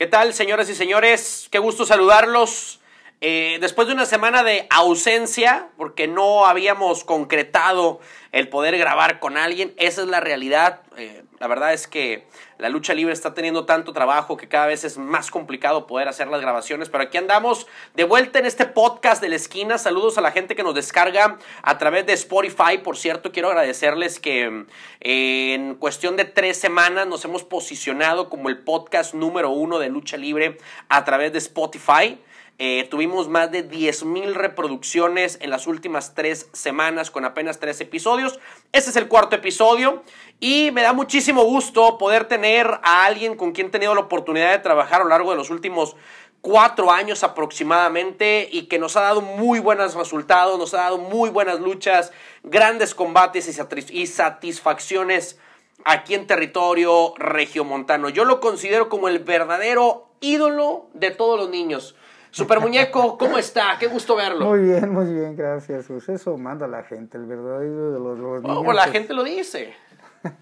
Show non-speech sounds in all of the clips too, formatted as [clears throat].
¿Qué tal, señoras y señores? Qué gusto saludarlos. Eh, después de una semana de ausencia, porque no habíamos concretado el poder grabar con alguien, esa es la realidad. Eh, la verdad es que la lucha libre está teniendo tanto trabajo que cada vez es más complicado poder hacer las grabaciones, pero aquí andamos de vuelta en este podcast de la esquina. Saludos a la gente que nos descarga a través de Spotify. Por cierto, quiero agradecerles que eh, en cuestión de tres semanas nos hemos posicionado como el podcast número uno de lucha libre a través de Spotify. Eh, tuvimos más de 10.000 reproducciones en las últimas tres semanas con apenas tres episodios. Este es el cuarto episodio y me da muchísimo gusto poder tener a alguien con quien he tenido la oportunidad de trabajar a lo largo de los últimos cuatro años aproximadamente y que nos ha dado muy buenos resultados, nos ha dado muy buenas luchas, grandes combates y satisfacciones aquí en territorio regiomontano. Yo lo considero como el verdadero ídolo de todos los niños. Super Muñeco, ¿cómo está? Qué gusto verlo. Muy bien, muy bien, gracias. eso manda la gente, el verdadero de los, los oh, niños. Oh, la gente lo dice. [laughs]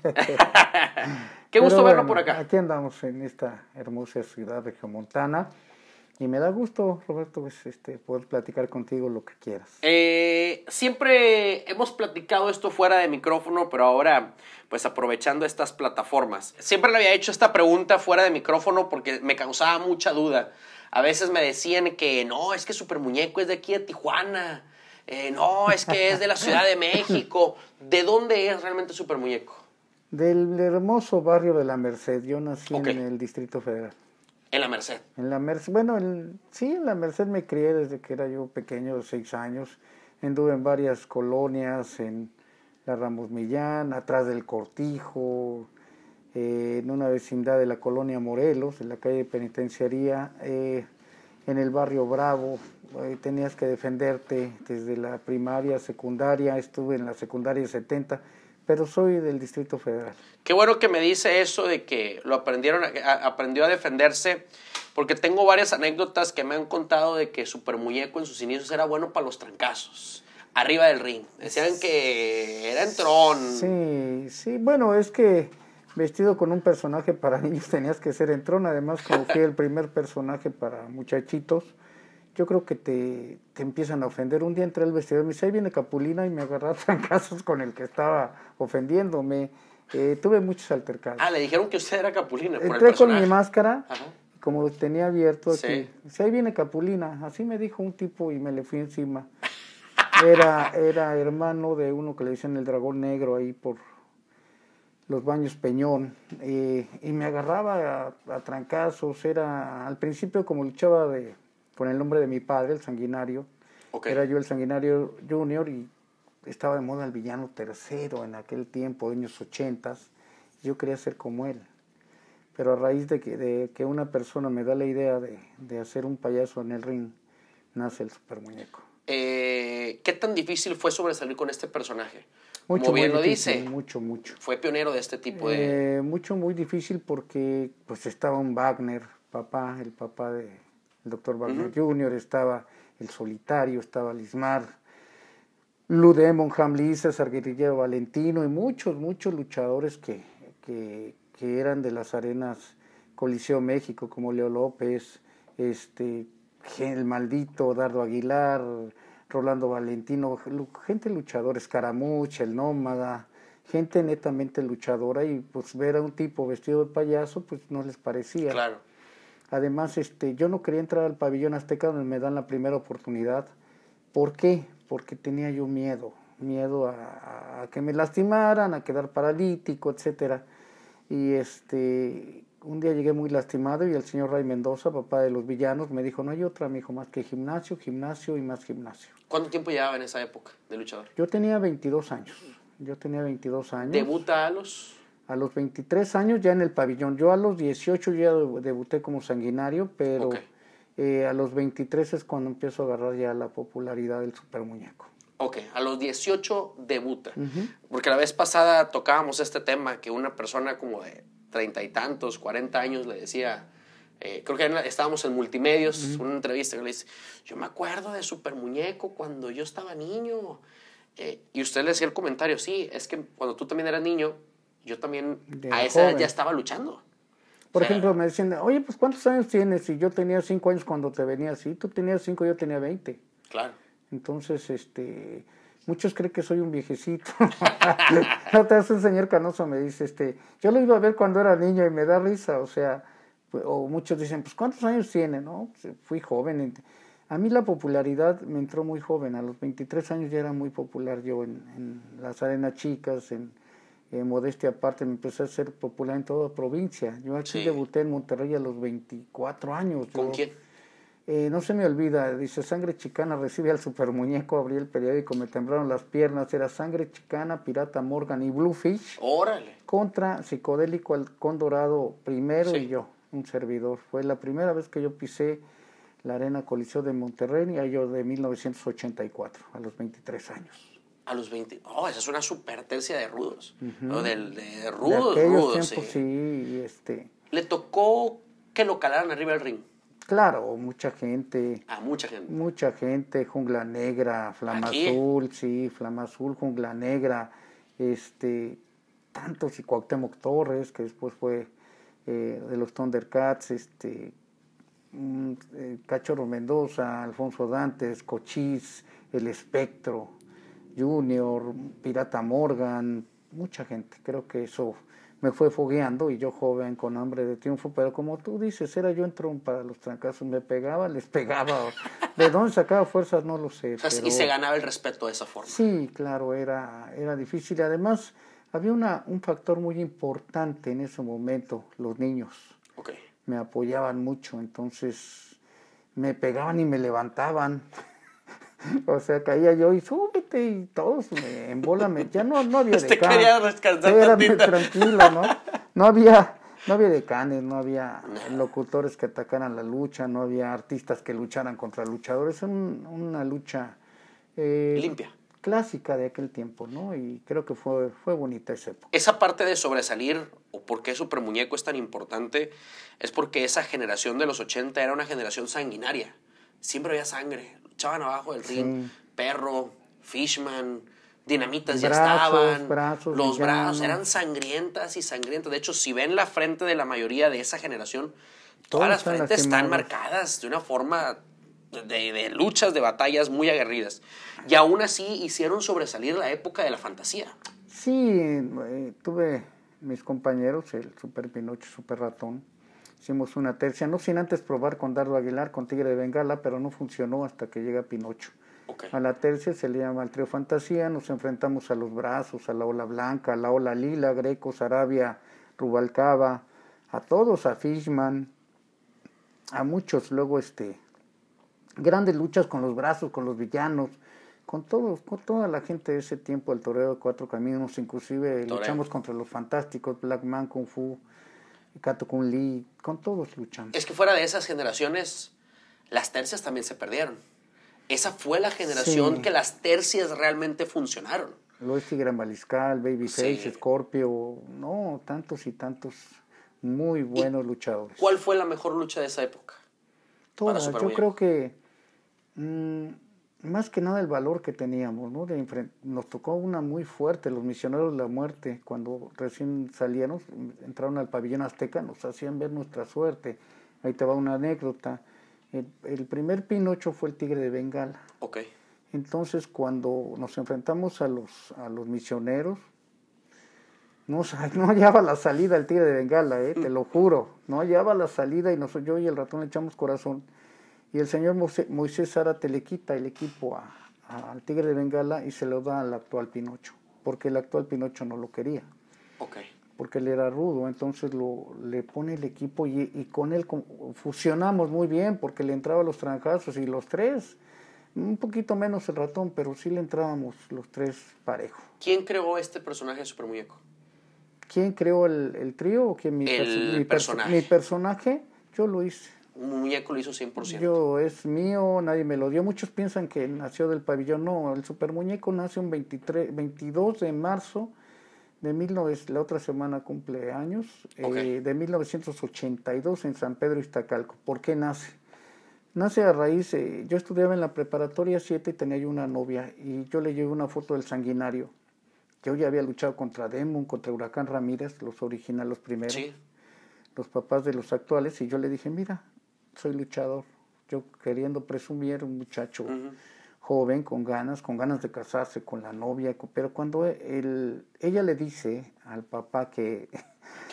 Qué gusto verlo por acá. Aquí andamos en esta hermosa ciudad de Montana. Y me da gusto, Roberto, pues, este, poder platicar contigo lo que quieras. Eh, siempre hemos platicado esto fuera de micrófono, pero ahora, pues aprovechando estas plataformas. Siempre le había hecho esta pregunta fuera de micrófono porque me causaba mucha duda. A veces me decían que no, es que Super Muñeco es de aquí de Tijuana. Eh, no, es que es de la Ciudad de México. ¿De dónde es realmente Supermuñeco? Del hermoso barrio de La Merced. Yo nací en el Distrito Federal. ¿En La Merced? En La Merced. Bueno, sí, en La Merced me crié desde que era yo pequeño, seis años. Anduve en varias colonias, en la Ramos Millán, atrás del Cortijo, eh, en una vecindad de la colonia Morelos, en la calle Penitenciaría, eh, en el barrio Bravo, eh, tenías que defenderte desde la primaria, secundaria, estuve en la secundaria 70, pero soy del Distrito Federal. Qué bueno que me dice eso de que lo aprendieron, aprendió a defenderse, porque tengo varias anécdotas que me han contado de que Supermuñeco en sus inicios era bueno para los trancazos, arriba del ring. Decían que era tron Sí, sí, bueno, es que vestido con un personaje para [laughs] niños tenías que ser entrona además como fui el primer personaje para muchachitos, yo creo que te, empiezan a ofender. Un día entré al vestido y me dice, ahí viene Capulina y me agarraron [laughs] casos con el que estaba ofendiéndome. Eh, tuve muchos altercados. Ah, le dijeron que usted era Capulina. Por entré con mi máscara, como como tenía abierto aquí. Sí. ahí viene Capulina. Así me dijo un tipo y me le fui encima. Era, era hermano de uno que le dicen el dragón negro ahí por los baños Peñón, eh, y me agarraba a, trancazos, era, al principio como luchaba de, con el nombre de mi padre, el sanguinario, era yo el sanguinario junior y estaba de moda el villano tercero en aquel tiempo, de años ochentas, yo quería ser como él, pero a raíz de que, una persona me da la idea de, hacer un payaso en el ring, nace el super muñeco. Eh, ¿Qué tan difícil fue sobresalir con este personaje? Mucho, lo dice, mucho, mucho. Fue pionero de este tipo de... Eh, mucho, muy difícil porque pues estaba un Wagner, papá, el papá del el doctor Wagner Jr., estaba el solitario, estaba Lismar, Ludemon, Jam César Valentino y muchos, muchos luchadores que, que, eran de las arenas Coliseo México, como Leo López, este, el maldito Dardo Aguilar, Rolando Valentino, gente luchadora, Escaramucha, el Nómada, gente netamente luchadora y pues ver a un tipo vestido de payaso pues no les parecía. Claro. Además, este, yo no quería entrar al pabellón azteca donde me dan la primera oportunidad. ¿Por qué? Porque tenía yo miedo, miedo a, que me lastimaran, a quedar paralítico, etcétera. Y este un día llegué muy lastimado y el señor Ray Mendoza, papá de los villanos, me dijo, no hay otra, me dijo, más que gimnasio, gimnasio y más gimnasio. ¿Cuánto tiempo llevaba en esa época de luchador? Yo tenía 22 años. Yo tenía 22 años. ¿Debuta a los? A los 23 años ya en el pabellón. Yo a los 18 ya debuté como sanguinario, pero eh, a los 23 es cuando empiezo a agarrar ya la popularidad del super muñeco. Ok, a los 18 debuta. Porque la vez pasada tocábamos este tema, que una persona como de treinta y tantos, cuarenta años, le decía, eh, creo que estábamos en multimedios, una entrevista que le dice, yo me acuerdo de Super Muñeco cuando yo estaba niño. Eh, y usted le decía el comentario, sí, es que cuando tú también eras niño, yo también a esa edad ya estaba luchando. Por ejemplo, me decían, oye, pues ¿cuántos años tienes? Y yo tenía cinco años cuando te venía así, tú tenías cinco, yo tenía veinte. Claro. Entonces, este, Muchos creen que soy un viejecito. [laughs] no te hace un señor canoso, me dice, este, yo lo iba a ver cuando era niño y me da risa, o sea, pues, o muchos dicen, pues ¿cuántos años tiene? No, pues, eh, fui joven. A mí la popularidad me entró muy joven, a los 23 años ya era muy popular yo en, las arenas chicas, en, modestia aparte, me empecé a ser popular en toda provincia. Yo aquí debuté en Monterrey a los 24 años. ¿Con quién? Eh, no se me olvida, dice, sangre chicana recibe al super muñeco, abrí el periódico, me temblaron las piernas, era sangre chicana, pirata Morgan y Bluefish. Órale. Contra psicodélico el Condorado primero y yo, un servidor. Fue la primera vez que yo pisé la arena Coliseo de Monterrey, y ellos de 1984, a los 23 años. A los 20, oh, esa es una super de rudos, ¿no? de, rudos, rudos. sí. este... Le tocó que lo calaran arriba del ring claro, mucha gente. mucha gente. Mucha gente, Jungla Negra, Flama Azul, sí, Flama Azul, Jungla Negra, este, tantos y Cuauhtémoc Torres, que después fue eh, de los Thundercats, este, mm, eh, Cachorro Mendoza, Alfonso Dantes, Cochís, El Espectro, Junior, Pirata Morgan, mucha gente. Creo que eso me fue fogueando y yo joven con hambre de triunfo, pero como tú dices, era yo en para los trancazos, me pegaba, les pegaba. ¿De dónde sacaba fuerzas? No lo sé. Y se ganaba el respeto de esa forma. Sí, claro, era, era difícil. Además, había una, un factor muy importante en ese momento, los niños. Okay. Me apoyaban mucho, entonces me pegaban y me levantaban. [laughs] O sea, caía yo y súbete y todos me embólame. Ya no, había [laughs] de ¿no? había, no había decanes, no había locutores que atacaran la lucha, no había artistas que lucharan contra luchadores. Es una lucha... Eh, Limpia. Clásica de aquel tiempo, ¿no? Y creo que fue, fue bonita esa época. Esa parte de sobresalir o por qué Super Muñeco es tan importante es porque esa generación de los 80 era una generación sanguinaria siempre había sangre echaban abajo del ring. Perro, Fishman, dinamitas ya estaban. Brazos, los brazos eran sangrientas y sangrientas. De hecho, si ven la frente de la mayoría de esa generación, todas las frentes están marcadas de una forma de, de, luchas, de batallas muy aguerridas. Y aún así hicieron sobresalir la época de la fantasía. Sí, eh, tuve mis compañeros, el Super Pinocho, Super Ratón Hicimos una tercia, no sin antes probar con Dardo Aguilar, con Tigre de Bengala, pero no funcionó hasta que llega Pinocho. A la tercia se le llama el Trio fantasía, nos enfrentamos a los brazos, a la ola blanca, a la ola lila, Greco, Arabia, Rubalcaba, a todos, a Fishman, a muchos, luego este, grandes luchas con los brazos, con los villanos, con todos, con toda la gente de ese tiempo, el toreo de cuatro caminos, inclusive luchamos contra los fantásticos, Black Man, Kung Fu, Cato Lee, con todos luchando. Es que fuera de esas generaciones, las tercias también se perdieron. Esa fue la generación que las tercias realmente funcionaron. Lo y Gran Maliscal, Babyface, Scorpio, no, tantos y tantos muy buenos luchadores. ¿Cuál fue la mejor lucha de esa época? Todas, yo creo que mm, más que nada el valor que teníamos, ¿no? nos tocó una muy fuerte, los misioneros de la muerte, cuando recién salieron, entraron al pabellón azteca, nos hacían ver nuestra suerte. Ahí te va una anécdota. El, primer Pinocho fue el tigre de Bengala. Ok. Entonces, cuando nos enfrentamos a los, a los misioneros, no, [laughs] no hallaba la salida el tigre de Bengala, ¿eh? Mm. te lo juro. No hallaba la salida y nosotros yo y el ratón le echamos corazón. Y el señor Moisés Zárate le quita el equipo a, al Tigre de Bengala y se lo da al actual Pinocho, porque el actual Pinocho no lo quería. Ok. Porque él era rudo, entonces lo, le pone el equipo y, y con él fusionamos muy bien, porque le entraba los trancazos y los tres, un poquito menos el ratón, pero sí le entrábamos los tres parejo. ¿Quién creó este personaje de ¿Quién creó el, trío? ¿O quién, mi, personaje. mi personaje, yo lo hice un muñeco lo hizo 100%. Yo, es mío, nadie me lo dio. Muchos piensan que nació del pabellón. No, el super muñeco nace un 23, 22 de marzo de la otra semana cumple años, eh, de 1982 en San Pedro Iztacalco. ¿Por qué nace? Nace a raíz, eh, yo estudiaba en la preparatoria 7 y tenía yo una novia y yo le llevé una foto del sanguinario. Yo ya había luchado contra Demon, contra Huracán Ramírez, los originales, los primeros. los papás de los actuales y yo le dije, mira, soy luchador. Yo queriendo presumir, un muchacho joven, con ganas, con ganas de casarse con la novia, pero cuando él, ella le dice al papá que, [laughs]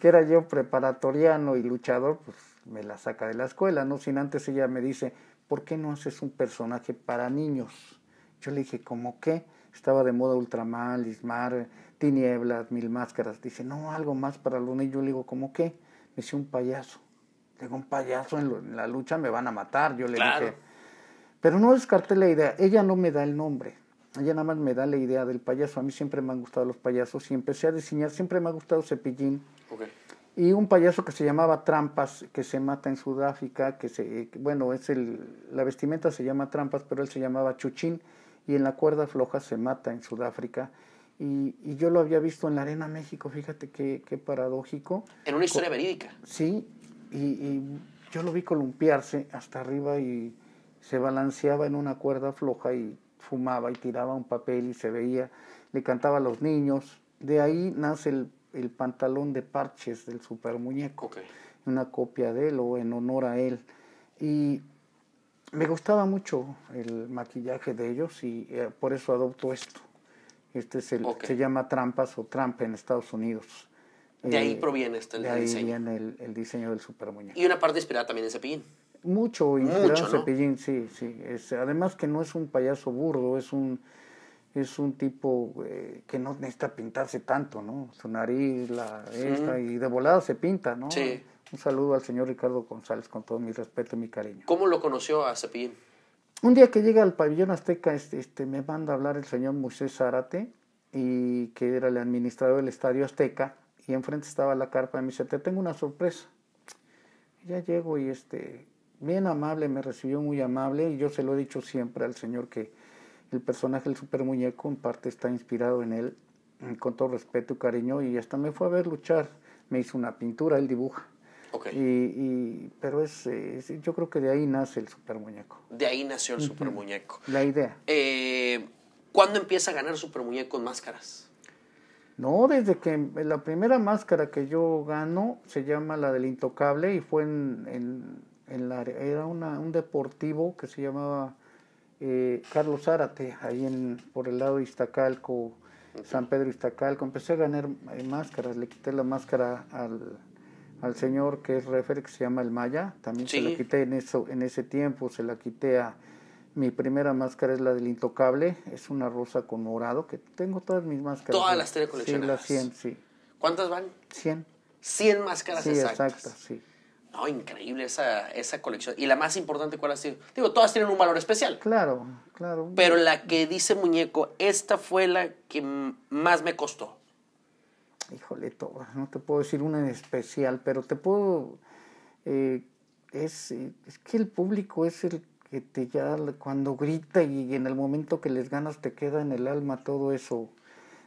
que, era yo preparatoriano y luchador, pues me la saca de la escuela, ¿no? Sin antes ella me dice, ¿por qué no haces un personaje para niños? Yo le dije, ¿cómo qué? Estaba de moda Ultramar, Lismar, Tinieblas, Mil Máscaras. Dice, no, algo más para los niños. Yo le digo, ¿cómo qué? Me hice un payaso un payaso en, la lucha, me van a matar. Yo le dije, pero no descarté la idea, ella no me da el nombre. Ella nada más me da la idea del payaso. A mí siempre me han gustado los payasos y empecé a diseñar. Siempre me ha gustado Cepillín. Y un payaso que se llamaba Trampas, que se mata en Sudáfrica, que se. Bueno, es el, la vestimenta se llama Trampas, pero él se llamaba Chuchín. Y en la cuerda floja se mata en Sudáfrica. Y, yo lo había visto en la Arena México, fíjate qué, paradójico. En una historia verídica. Sí, y, yo lo vi columpiarse hasta arriba y se balanceaba en una cuerda floja y fumaba y tiraba un papel y se veía, le cantaba a los niños. De ahí nace el, pantalón de parches del super muñeco, una copia de él o en honor a él. Y me gustaba mucho el maquillaje de ellos y eh, por eso adopto esto. Este es el, se llama Trampas o Trampa en Estados Unidos. De ahí eh, proviene este, de el, diseño. el, diseño del super Y una parte inspirada también en Cepillín. Mucho inspirado en Cepillín, sí, sí. además que no es un payaso burdo, es un, es un tipo eh, que no necesita pintarse tanto, ¿no? Su nariz, la esta, y de volada se pinta, ¿no? Sí. Un saludo al señor Ricardo González con todo mi respeto y mi cariño. ¿Cómo lo conoció a Cepillín? Un día que llega al pabellón azteca, este, este, me manda a hablar el señor Moisés Zárate, y que era el administrador del Estadio Azteca y enfrente estaba la carpa de me dice, te tengo una sorpresa. Y ya llego y este, bien amable, me recibió muy amable y yo se lo he dicho siempre al señor que el personaje del super muñeco en parte está inspirado en él, con todo respeto y cariño, y hasta me fue a ver luchar, me hizo una pintura, él dibuja. Okay. Y, pero es, yo creo que de ahí nace el super muñeco. De ahí nació el super muñeco. La idea. Eh, ¿Cuándo empieza a ganar super muñeco en máscaras? No, desde que la primera máscara que yo gano se llama la del Intocable y fue en, en, área, la, era un deportivo que se llamaba eh, Carlos Zárate, ahí en, por el lado de Iztacalco, San Pedro Iztacalco. Empecé a ganar eh, máscaras, le quité la máscara al, señor que es refer que se llama El Maya, también se la quité en, eso, en ese tiempo, se la quité a mi primera máscara es la del Intocable, es una rosa con morado, que tengo todas mis máscaras. Todas las tres coleccionadas. Sí, las 100, sí. ¿Cuántas van? 100. 100 máscaras sí, exactas. sí. No, increíble esa, esa colección. Y la más importante, ¿cuál ha sido? Digo, todas tienen un valor especial. Claro, claro. Pero la que dice muñeco, esta fue la que más me costó. Híjole, todas. No te puedo decir una en especial, pero te puedo... Eh, es, eh, es que el público es el te ya cuando grita y en el momento que les ganas te queda en el alma todo eso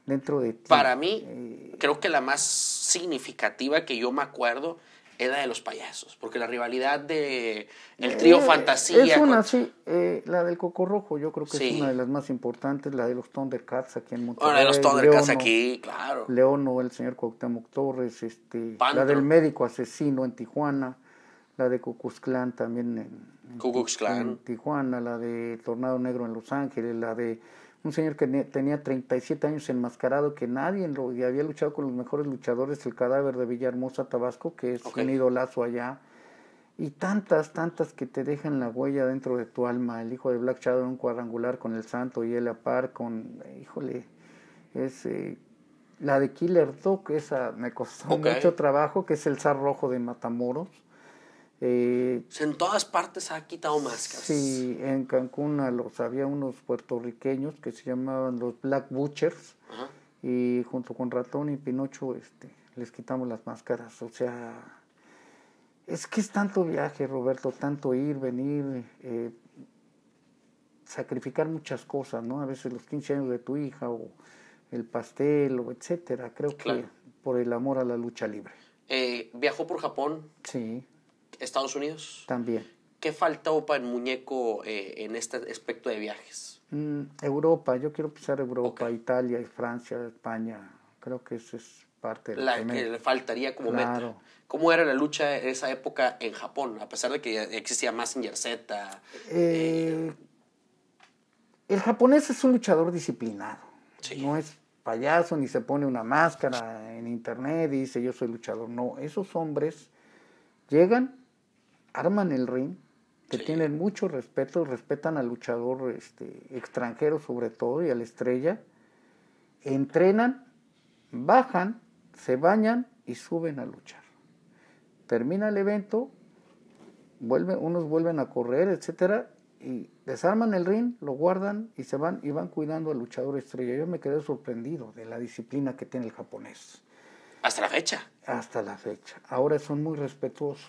dentro de ti. Para mí, eh, creo que la más significativa que yo me acuerdo era de los payasos, porque la rivalidad de el eh, trío fantasía es una sí, eh, la del Coco Rojo, yo creo que es una de las más importantes, la de los Thundercats aquí en Monterrey. la de los Thundercats aquí, claro. Leono, el señor Cuauhtémoc Torres, este, la del médico asesino en Tijuana la de Cucuzclán también en, Tijuana, la de Tornado Negro en Los Ángeles, la de un señor que tenía 37 años enmascarado, que nadie lo, y había luchado con los mejores luchadores, el cadáver de Villahermosa, Tabasco, que es un un idolazo allá. Y tantas, tantas que te dejan la huella dentro de tu alma. El hijo de Black Shadow en un cuadrangular con el santo y El a par con, híjole, es eh, la de Killer Doc, esa me costó mucho trabajo, que es el zar rojo de Matamoros eh, en todas partes ha quitado máscaras. Sí, en Cancún los, había unos puertorriqueños que se llamaban los Black Butchers. Y junto con Ratón y Pinocho este, les quitamos las máscaras. O sea, es que es tanto viaje, Roberto, tanto ir, venir, eh, sacrificar muchas cosas, ¿no? A veces los 15 años de tu hija o el pastel o etcétera. Creo que por el amor a la lucha libre. Eh, ¿Viajó por Japón? Sí. Estados Unidos. También. ¿Qué faltaba para el muñeco eh, en este aspecto de viajes? Mm, Europa, yo quiero pisar Europa, Italia, Francia, España. Creo que eso es parte de la, la que le faltaría como claro. ¿Cómo era la lucha en esa época en Japón? A pesar de que existía más Z. Eh, eh, el japonés es un luchador disciplinado. No es payaso ni se pone una máscara en internet y dice yo soy luchador. No, esos hombres llegan, arman el ring, que tienen mucho respeto, respetan al luchador este, extranjero sobre todo y a la estrella, entrenan, bajan, se bañan y suben a luchar. Termina el evento, unos vuelven a correr, etc. y desarman el ring, lo guardan y se van y van cuidando al luchador estrella. Yo me quedé sorprendido de la disciplina que tiene el japonés. Hasta la fecha. Hasta la fecha. Ahora son muy respetuosos.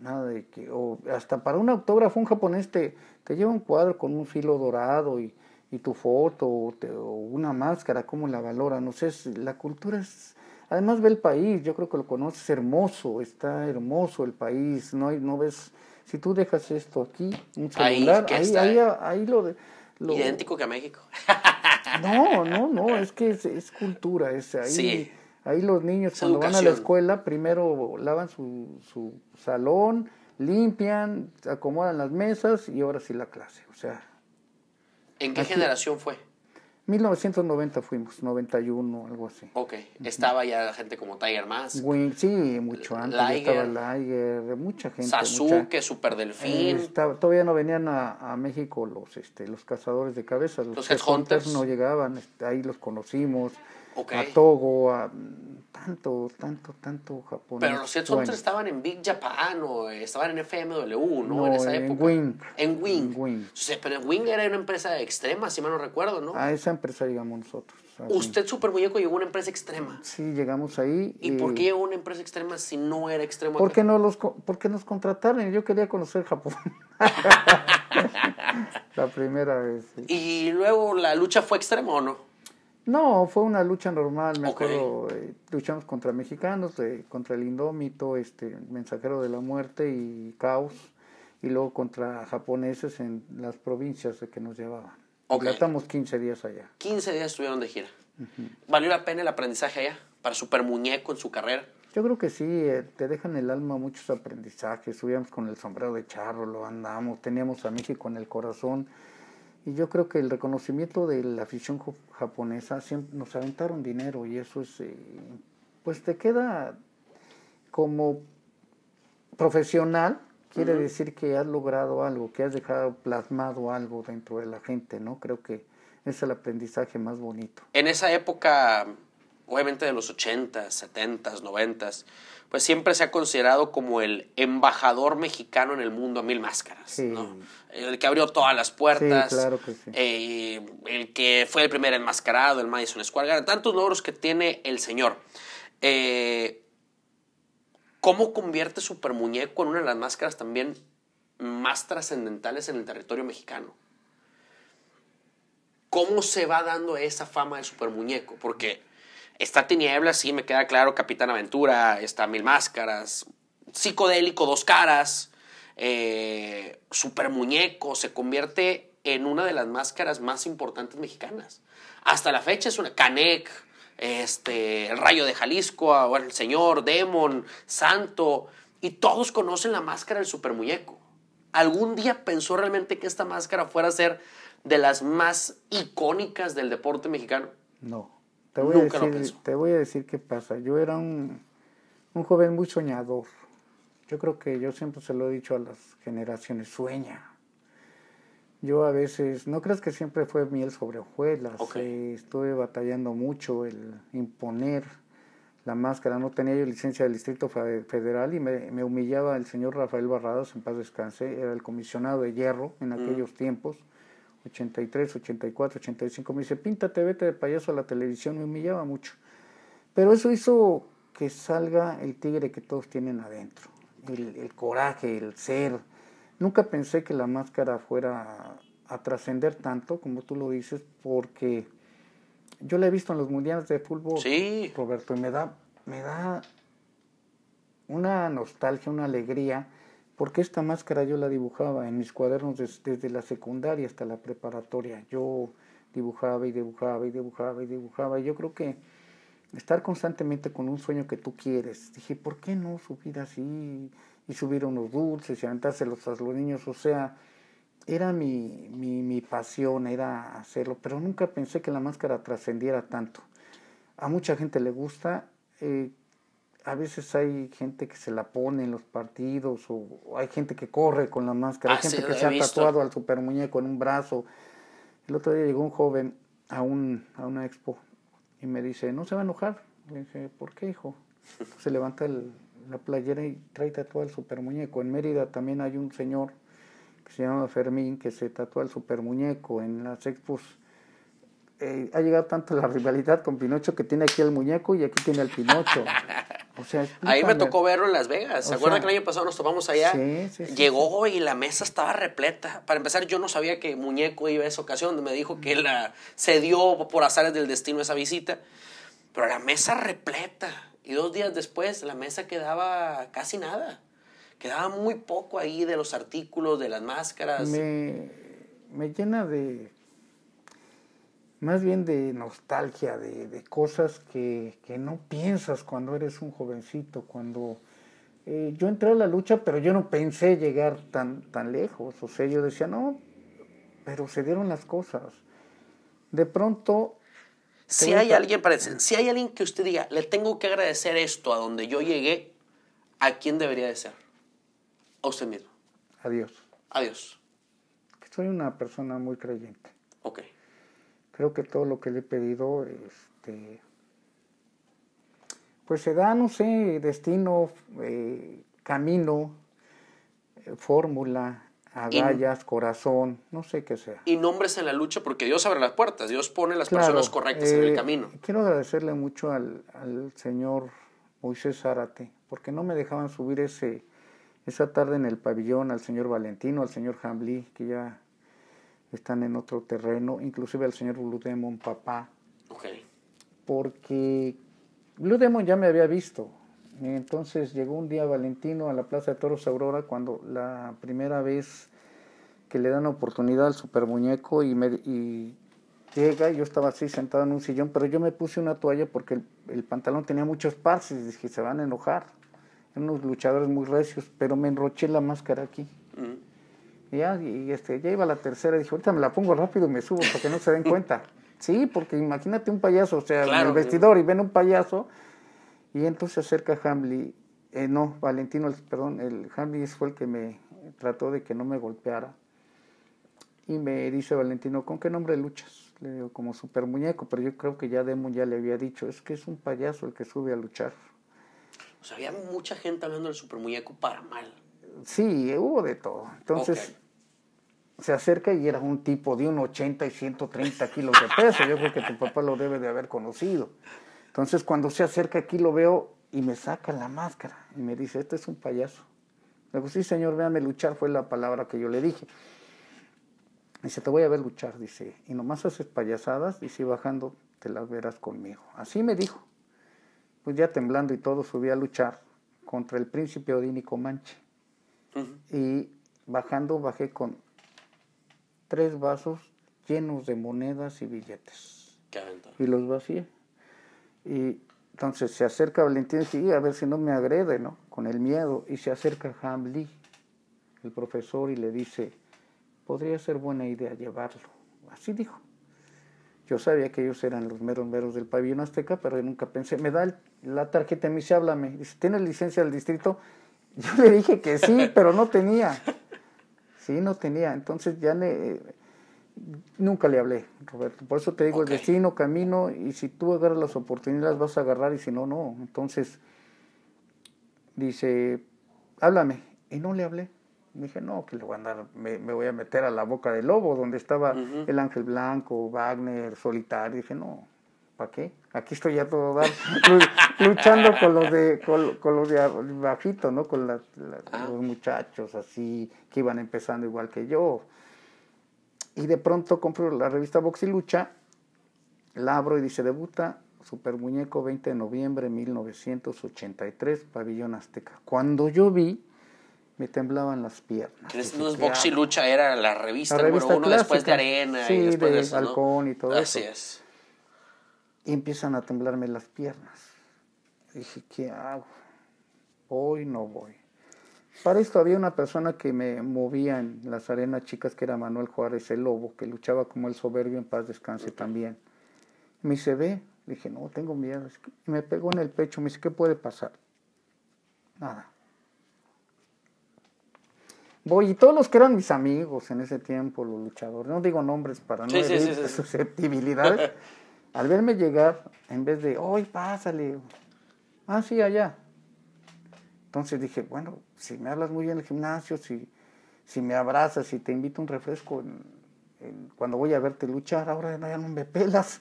Nada de que, o hasta para un autógrafo, un japonés te, te lleva un cuadro con un filo dorado y, y tu foto o, te, o, una máscara, cómo la valora, no sé, la cultura es, además ve el país, yo creo que lo conoces, hermoso, está hermoso el país, no, no ves, si tú dejas esto aquí, un celular, ahí, eh. ahí, lo, de, Idéntico que a México. no, no, no, es que es, cultura, es ahí. Sí Ahí los niños cuando van a la escuela primero lavan su, su salón, limpian, acomodan las mesas y ahora sí la clase. O sea. ¿En qué generación fue? 1990 fuimos, 91, algo así. Ok, estaba ya la gente como Tiger Mask. sí, mucho antes. estaba Liger, mucha gente. Sasuke, Super Delfín. Eh, todavía no venían a, México los, este, los cazadores de cabezas. Los, los headhunters. No llegaban, este, ahí los conocimos a Togo, a tanto, tanto, tanto japonés. Pero los 7 estaban en Big Japan o eh, estaban en FMW, ¿no? en Wing. En Wing. pero Wing era una empresa extrema, si mal no recuerdo, ¿no? A esa empresa llegamos nosotros. Usted, Super Muñeco, llegó a una empresa extrema. Sí, llegamos ahí. ¿Y por qué llegó a una empresa extrema si no era extrema? Porque, no los, nos contrataron yo quería conocer Japón. [laughs] la primera vez. ¿Y luego la lucha fue extrema o no? No, fue una lucha normal, me acuerdo, eh, luchamos contra mexicanos, contra el Indómito, este, Mensajero de la Muerte y Caos, y luego contra japoneses en las provincias que nos llevaban. Okay. Estamos 15 días allá. 15 días estuvieron de gira. ¿Valió la pena el aprendizaje allá para Super Muñeco en su carrera? Yo creo que sí, eh, te dejan el alma muchos aprendizajes. Subíamos con el sombrero de charro, lo andamos, teníamos a México en el corazón y yo creo que el reconocimiento de la afición japonesa, nos aventaron dinero y eso es, eh, pues te queda como profesional, quiere decir que has logrado algo, que has dejado plasmado algo dentro de la gente, ¿no? Creo que es el aprendizaje más bonito. En esa época, obviamente de los 80, 70, 90, pues siempre se ha considerado como el embajador mexicano en el mundo a mil máscaras, El que abrió todas las puertas, eh, el que fue el primer enmascarado, el Madison Square Garden, tantos logros que tiene el señor. Eh, ¿Cómo convierte Super Muñeco en una de las máscaras también más trascendentales en el territorio mexicano? ¿Cómo se va dando esa fama de Super Muñeco? Porque Está Tiniebla, sí, me queda claro, Capitán Aventura, está Mil Máscaras, Psicodélico, Dos Caras, eh, Super Muñeco, se convierte en una de las máscaras más importantes mexicanas. Hasta la fecha es una Canec, este, el Rayo de Jalisco, el Señor, Demon, Santo, y todos conocen la máscara del Super Muñeco. ¿Algún día pensó realmente que esta máscara fuera a ser de las más icónicas del deporte mexicano? No. Te voy, a decir, qué pasa. Yo era un, joven muy soñador. Yo creo que yo siempre se lo he dicho a las generaciones, sueña. Yo a veces, no crees que siempre fue miel sobre hojuelas, eh, estuve batallando mucho el imponer la máscara, no tenía yo licencia del Distrito Federal y me, humillaba el señor Rafael Barrados, en paz descanse, era el comisionado de hierro en mm. aquellos tiempos 83, 84, 85, me dice, píntate, vete de payaso a la televisión, me humillaba mucho. Pero eso hizo que salga el tigre que todos tienen adentro, el, coraje, el ser. Nunca pensé que la máscara fuera a, trascender tanto, como tú lo dices, porque yo la he visto en los mundiales de fútbol, Roberto, y me da, me da una nostalgia, una alegría porque esta máscara yo la dibujaba en mis cuadernos desde la secundaria hasta la preparatoria. Yo dibujaba y dibujaba y dibujaba y dibujaba. Y yo creo que estar constantemente con un sueño que tú quieres. Dije, ¿por qué no subir así y subir unos dulces y aventárselos a los niños? O sea, era mi, pasión, era hacerlo, pero nunca pensé que la máscara trascendiera tanto. A mucha gente le gusta. Eh, a veces hay gente que se la pone en los partidos o hay gente que corre con la máscara, hay ah, gente que se ha tatuado al super muñeco en un brazo. El otro día llegó un joven a, un, a una expo y me dice, no se va a enojar. Le dije, ¿por qué, hijo? [laughs] Se levanta la playera y trae tatuado al super muñeco. En Mérida también hay un señor que se llama Fermín que se tatúa al super muñeco. En las expos eh, ha llegado tanto la rivalidad con Pinocho que tiene aquí el muñeco y aquí tiene el Pinocho. [laughs] Ahí me tocó verlo en Las Vegas. ¿Se acuerdan que el año pasado nos tomamos allá? Sí, sí, Llegó y la mesa estaba repleta. Para empezar, yo no sabía que Muñeco iba a esa ocasión. Me dijo que la, se dio por azares del destino esa visita. Pero la mesa repleta. Y dos días después, la mesa quedaba casi nada. Quedaba muy poco ahí de los artículos, de las máscaras. me llena de más bien de nostalgia, de, cosas que, no piensas cuando eres un jovencito, cuando eh, yo entré a la lucha, pero yo no pensé llegar tan, tan lejos, o sea, yo decía, no, pero se dieron las cosas. De pronto... Si hay alguien, parece, si hay alguien que usted diga, le tengo que agradecer esto a donde yo llegué, ¿a quién debería de ser? A usted mismo. Adiós. Adiós. Soy una persona muy creyente. Ok creo que todo lo que le he pedido, este, pues se da, no sé, destino, eh, camino, eh, fórmula, agallas, corazón, no sé qué sea. Y nombres en la lucha porque Dios abre las puertas, Dios pone las personas correctas en el eh, camino. Quiero agradecerle mucho al, señor Moisés Zárate, porque no me dejaban subir ese esa tarde en el pabellón al señor Valentino, al señor Hamblí, que ya están en otro terreno, inclusive el señor Blue Demon, papá. Porque Blue Demon ya me había visto. entonces llegó un día Valentino a la Plaza de Toros Aurora cuando la primera vez que le dan oportunidad al super muñeco y, llega yo estaba así sentado en un sillón, pero yo me puse una toalla porque el, pantalón tenía muchos parches, dije, se van a enojar, eran unos luchadores muy recios, pero me enroché la máscara aquí. Mm. Y, ya, este, ya iba la tercera, y dije, ahorita me la pongo rápido y me subo para que no se den cuenta. [laughs] sí, porque imagínate un payaso, o sea, el vestidor eh. y ven un payaso. Y entonces se acerca Hamley, eh, no, Valentino, perdón, el Hamley fue el que me trató de que no me golpeara. Y me dice Valentino, ¿con qué nombre luchas? Le digo, como super muñeco, pero yo creo que ya Demon ya le había dicho, es que es un payaso el que sube a luchar. O sea, había mucha gente hablando del super muñeco para mal. Sí, hubo de todo. Entonces, se acerca y era un tipo de un 80 y 130 kilos de peso. Yo creo que tu papá lo debe de haber conocido. Entonces, cuando se acerca aquí, lo veo y me saca la máscara y me dice: Este es un payaso. Le digo: Sí, señor, véame luchar, fue la palabra que yo le dije. Dice: Te voy a ver luchar, dice. Y nomás haces payasadas, y si bajando te las verás conmigo. Así me dijo. Pues ya temblando y todo, subí a luchar contra el príncipe Odínico Manche. Comanche. Y bajando, bajé con tres vasos llenos de monedas y billetes. y los vacía. Y entonces se acerca Valentín y dice, a ver si no me agrede, ¿no? Con el miedo. Y se acerca Hamli, el profesor, y le dice, podría ser buena idea llevarlo. Así dijo. Yo sabía que ellos eran los meros meros del pabellón azteca, pero nunca pensé, me da la tarjeta, me dice, háblame. Dice, ¿tienes licencia del distrito? Yo le dije que sí, pero no tenía. Sí, no tenía. Entonces ya nunca le hablé, Roberto. Por eso te digo, el destino, camino, y si tú agarras las oportunidades vas a agarrar y si no, no. Entonces dice, háblame. Y no le hablé. Dije, no, que le voy a andar, me, voy a meter a la boca del lobo, donde estaba el Ángel Blanco, Wagner, Solitario. Dije, no, ¿Para qué? Aquí estoy ya todo luchando con los de, con, los de bajito ¿no? Con ah. los muchachos así, que iban empezando igual que yo. Y de pronto compro la revista Box y Lucha, la abro y dice, debuta Super Muñeco 20 de noviembre de 1983, Pabellón Azteca. Cuando yo vi, me temblaban las piernas. ¿Crees Box y Lucha, era la revista, número uno, después de Arena y después de, Halcón y todo eso. es y empiezan a temblarme las piernas. Dije, ¿qué hago? ¿Voy? ¿No voy? Para esto había una persona que me movía en las arenas chicas, que era Manuel Juárez el Lobo, que luchaba como el soberbio en paz descanse también. Me dice, ve, dije, no, tengo miedo. me pegó en el pecho, me dice, ¿qué puede pasar? Nada. Voy, y todos los que eran mis amigos en ese tiempo, los luchadores, no digo nombres para no decir susceptibilidades, [laughs] Al verme llegar, en vez de, hoy pásale, ah, sí, allá. Entonces dije, bueno, si me hablas muy bien en el gimnasio, si, me abrazas, si te invito un refresco, cuando voy a verte luchar, ahora ya no me pelas.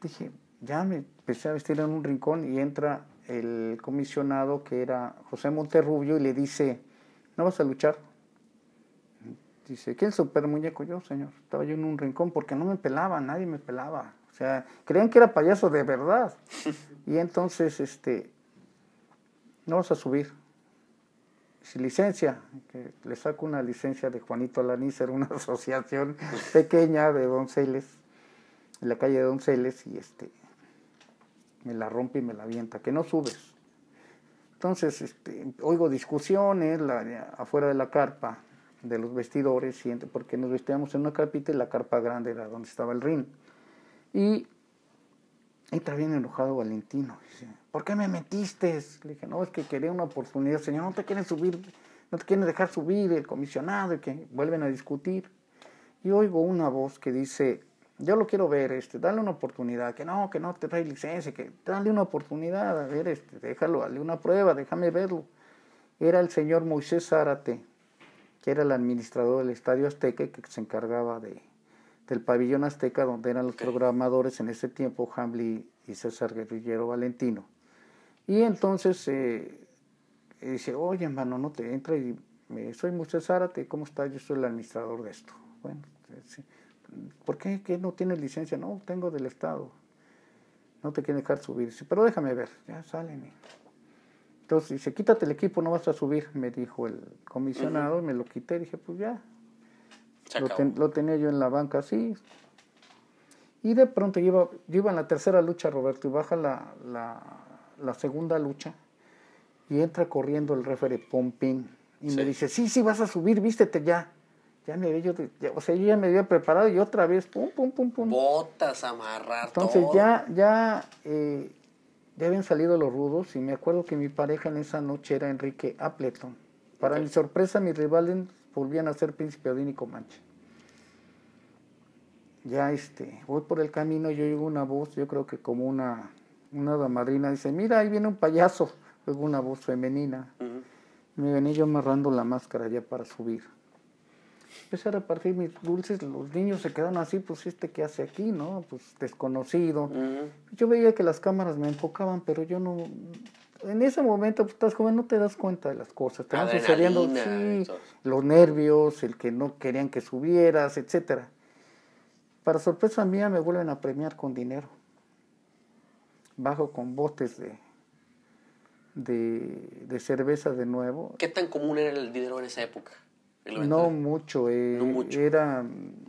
Dije, ya me empecé a vestir en un rincón y entra el comisionado que era José Monterrubio y le dice, ¿no vas a luchar? Dice, ¿quién super muñeco yo, señor? Estaba yo en un rincón porque no me pelaba, nadie me pelaba. O sea, creían que era payaso de verdad. Y entonces, este, no vas a subir. Sin licencia, que le saco una licencia de Juanito era una [laughs] asociación pequeña de Donceles, en la calle de Donceles, y este, me la rompe y me la avienta, que no subes. Entonces, este, oigo discusiones afuera de la carpa, de los vestidores, porque nos vestíamos en una carpita y la carpa grande era donde estaba el ring. Y entra bien enojado Valentino. Dice, ¿por qué me metiste? Le dije, no, es que quería una oportunidad. Señor, no te quieren subir, no te quieren dejar subir el comisionado y que vuelven a discutir. Y oigo una voz que dice, yo lo quiero ver, este, dale una oportunidad, que no, que no te trae licencia, que dale una oportunidad, a ver, este, déjalo, dale una prueba, déjame verlo. Era el señor Moisés Zárate, que era el administrador del Estadio Azteca que se encargaba de, del pabellón azteca donde eran los programadores en ese tiempo, Hamley y César Guerrillero Valentino. Y entonces eh, dice, oye hermano, no te entra y soy Moisés Zárate, ¿cómo estás? Yo soy el administrador de esto. Bueno, ¿por qué, no tienes licencia? No, tengo del Estado. No te quieren dejar subir. Dice, pero déjame ver, ya salen. Entonces dice, quítate el equipo, no vas a subir, me dijo el comisionado, me lo quité, dije, pues ya, lo, tenía yo en la banca, sí. Y de pronto yo iba, iba en la tercera lucha, Roberto, y baja la, la, segunda lucha y entra corriendo el refere Pompín y me dice, sí, sí, vas a subir, vístete ya. Ya o sea, yo ya me había preparado y otra vez, pum, pum, pum, pum. Botas, amarrar. Entonces ya, eh, ya, habían salido los rudos y me acuerdo que mi pareja en esa noche era Enrique Appleton. Para mi sorpresa, mi rival volvían a ser príncipe Odín y Comanche. Ya este, voy por el camino, y oigo una voz, yo creo que como una, una damadrina, dice, mira, ahí viene un payaso. Oigo una voz femenina. Me venía yo amarrando la máscara ya para subir. Empecé a repartir mis dulces, los niños se quedaron así, pues este que hace aquí, ¿no? Pues desconocido. Yo veía que las cámaras me enfocaban, pero yo no, en ese momento pues, estás joven, no te das cuenta de las cosas. Te van sucediendo los nervios, el que no querían que subieras, etcétera. Para sorpresa mía me vuelven a premiar con dinero. Bajo con botes de, de, cerveza de nuevo. ¿Qué tan común era el dinero en esa época? No mucho, eh, no mucho, era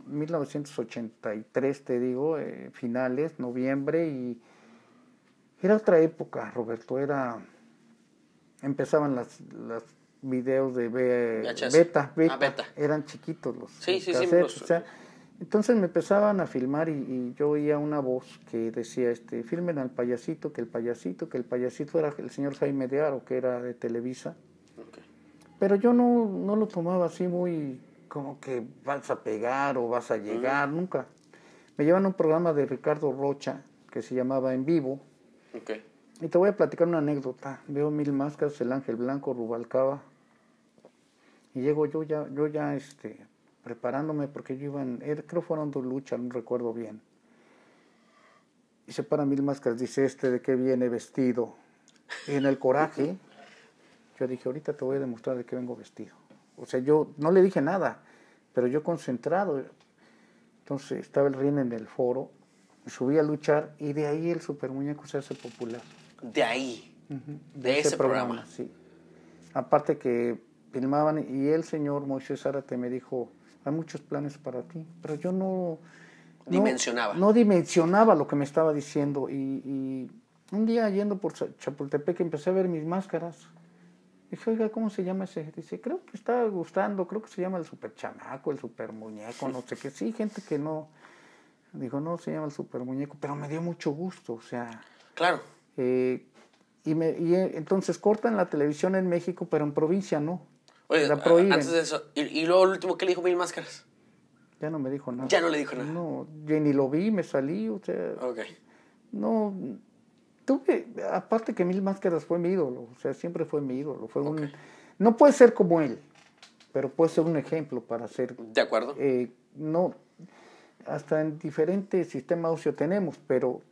1983, te digo, eh, finales, noviembre, y era otra época, Roberto, era... Empezaban las, videos de ah, beta, eran chiquitos los sí, entonces me empezaban a filmar y, yo oía una voz que decía, este, filmen al payasito, que el payasito, que el payasito era el señor Jaime de que era de Televisa. Pero yo no, lo tomaba así muy como que vas a pegar o vas a llegar, nunca. Me llevan a un programa de Ricardo Rocha que se llamaba En Vivo, Okay. Y te voy a platicar una anécdota. Veo mil máscaras, el ángel blanco, Rubalcaba. Y llego yo ya, yo ya este, preparándome porque yo iba en, creo fueron dos luchas, no recuerdo bien. Y se para mil máscaras, dice este de qué viene vestido. en el coraje, yo dije, ahorita te voy a demostrar de qué vengo vestido. O sea, yo no le dije nada, pero yo concentrado. Entonces estaba el rin en el foro subí a luchar y de ahí el Super Muñeco se hace popular. De ahí, de, ese, programa. Sí. Aparte que filmaban y el señor Moisés Zárate me dijo, hay muchos planes para ti, pero yo no... Dimensionaba. No, dimensionaba lo que me estaba diciendo y, un día yendo por Chapultepec empecé a ver mis máscaras. Dije, oiga, ¿cómo se llama ese? Dice, creo que está gustando, creo que se llama el super chamaco, el super muñeco, no sé qué. Sí, gente que no, Dijo, no, se llama el super muñeco, pero me dio mucho gusto, o sea. Claro. Eh, y, me, eh, entonces cortan la televisión en México, pero en provincia no. Oye, antes de eso, ¿y, y luego el último que le dijo Mil Máscaras? Ya no me dijo nada. Ya no le dijo nada. No, yo ni lo vi, me salí, o sea. Ok. No, tuve, aparte que Mil Máscaras fue mi ídolo, o sea, siempre fue mi ídolo. Fue no puede ser como él, pero puede ser un ejemplo para ser. De acuerdo. Eh, no, hasta en diferentes sistemas de ocio tenemos, pero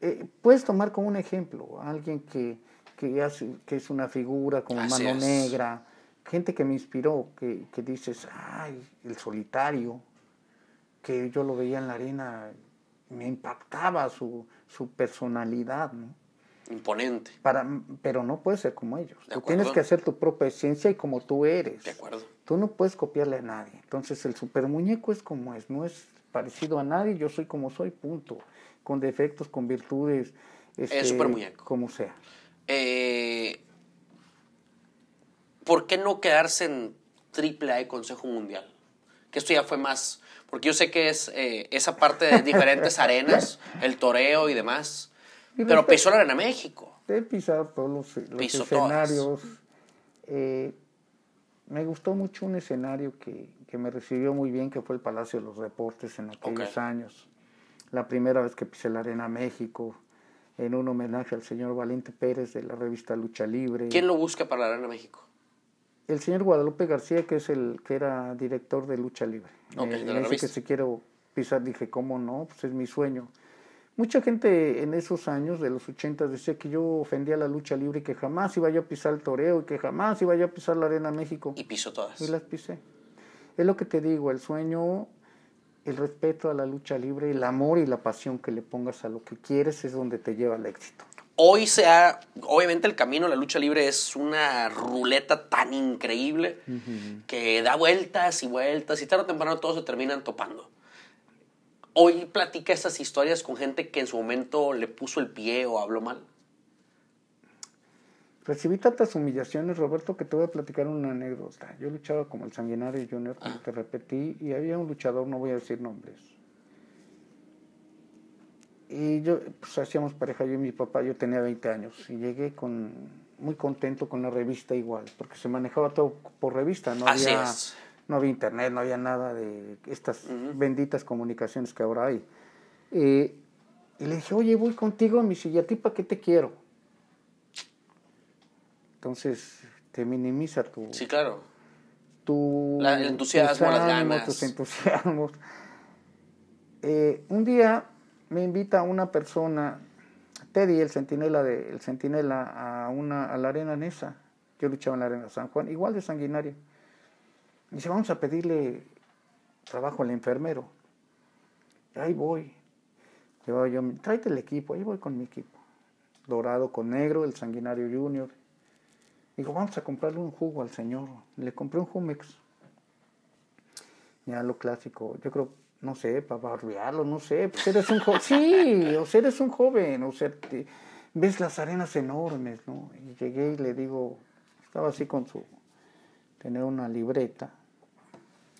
eh, puedes tomar como un ejemplo a alguien que, que, es una figura como mano negra, gente que me inspiró, que, que dices, ay, el solitario, que yo lo veía en la arena, me impactaba su, su personalidad, ¿no? Imponente. Para, pero no puedes ser como ellos. tú tienes que hacer tu propia esencia y como tú eres. De acuerdo. Tú no puedes copiarle a nadie. Entonces el super muñeco es como es, no es parecido a nadie, yo soy como soy, punto. Con defectos, con virtudes. es este, super muñeco. Como sea. Eh, ¿Por qué no quedarse en triple A Consejo Mundial? Que esto ya fue más. Porque yo sé que es eh, esa parte de diferentes [laughs] arenas, el toreo y demás. pero pisó la Arena México. He pisado todos los, escenarios. Eh, me gustó mucho un escenario que, que, me recibió muy bien, que fue el Palacio de los Deportes en aquellos años. La primera vez que pisé la Arena México, en un homenaje al señor Valente Pérez de la revista Lucha Libre. ¿Quién lo busca para la Arena México? El señor Guadalupe García, que es el que era director de Lucha Libre. Okay, eh, que si quiero pisar, dije, ¿cómo no? Pues es mi sueño. Mucha gente en esos años de los 80 decía que yo ofendía la lucha libre y que jamás iba yo a pisar el toreo y que jamás iba yo a pisar la Arena México. Y piso todas. Y las pisé. Es lo que te digo, el sueño, el respeto a la lucha libre, el amor y la pasión que le pongas a lo que quieres es donde te lleva al éxito. Hoy se ha, obviamente el camino la lucha libre es una ruleta tan increíble que da vueltas y vueltas y tarde o temprano todos se terminan topando hoy platica esas historias con gente que en su momento le puso el pie o habló mal? Recibí tantas humillaciones, Roberto, que te voy a platicar una anécdota. Yo luchaba como el sanguinario junior, como ah. te repetí, y había un luchador, no voy a decir nombres. Y yo, pues hacíamos pareja, yo y mi papá, yo tenía 20 años, y llegué con muy contento con la revista igual, porque se manejaba todo por revista, no Así Es no había internet, no había nada de estas benditas comunicaciones que ahora hay. Eh, y le dije, oye, voy contigo, a mi sillatipa, qué te quiero? Entonces, te minimiza tu... Sí, claro. Tu... el entusiasmo, las ganas. Tus entusiasmos. Eh, un día me invita una persona, Teddy, el sentinela de, el centinela a, una, a la arena Nesa. Yo luchaba en la arena San Juan, igual de sanguinario. Dice, vamos a pedirle trabajo al enfermero. Ahí voy. Llevaba yo, tráete el equipo, ahí voy con mi equipo. Dorado con negro, el sanguinario junior. Digo, vamos a comprarle un jugo al señor. Le compré un Jumex. Ya lo clásico, yo creo, no sé, para barbearlo, no sé, pues eres un Sí, o sea, eres un joven, o sea, ves las arenas enormes, ¿no? Y llegué y le digo, estaba así con su, tener una libreta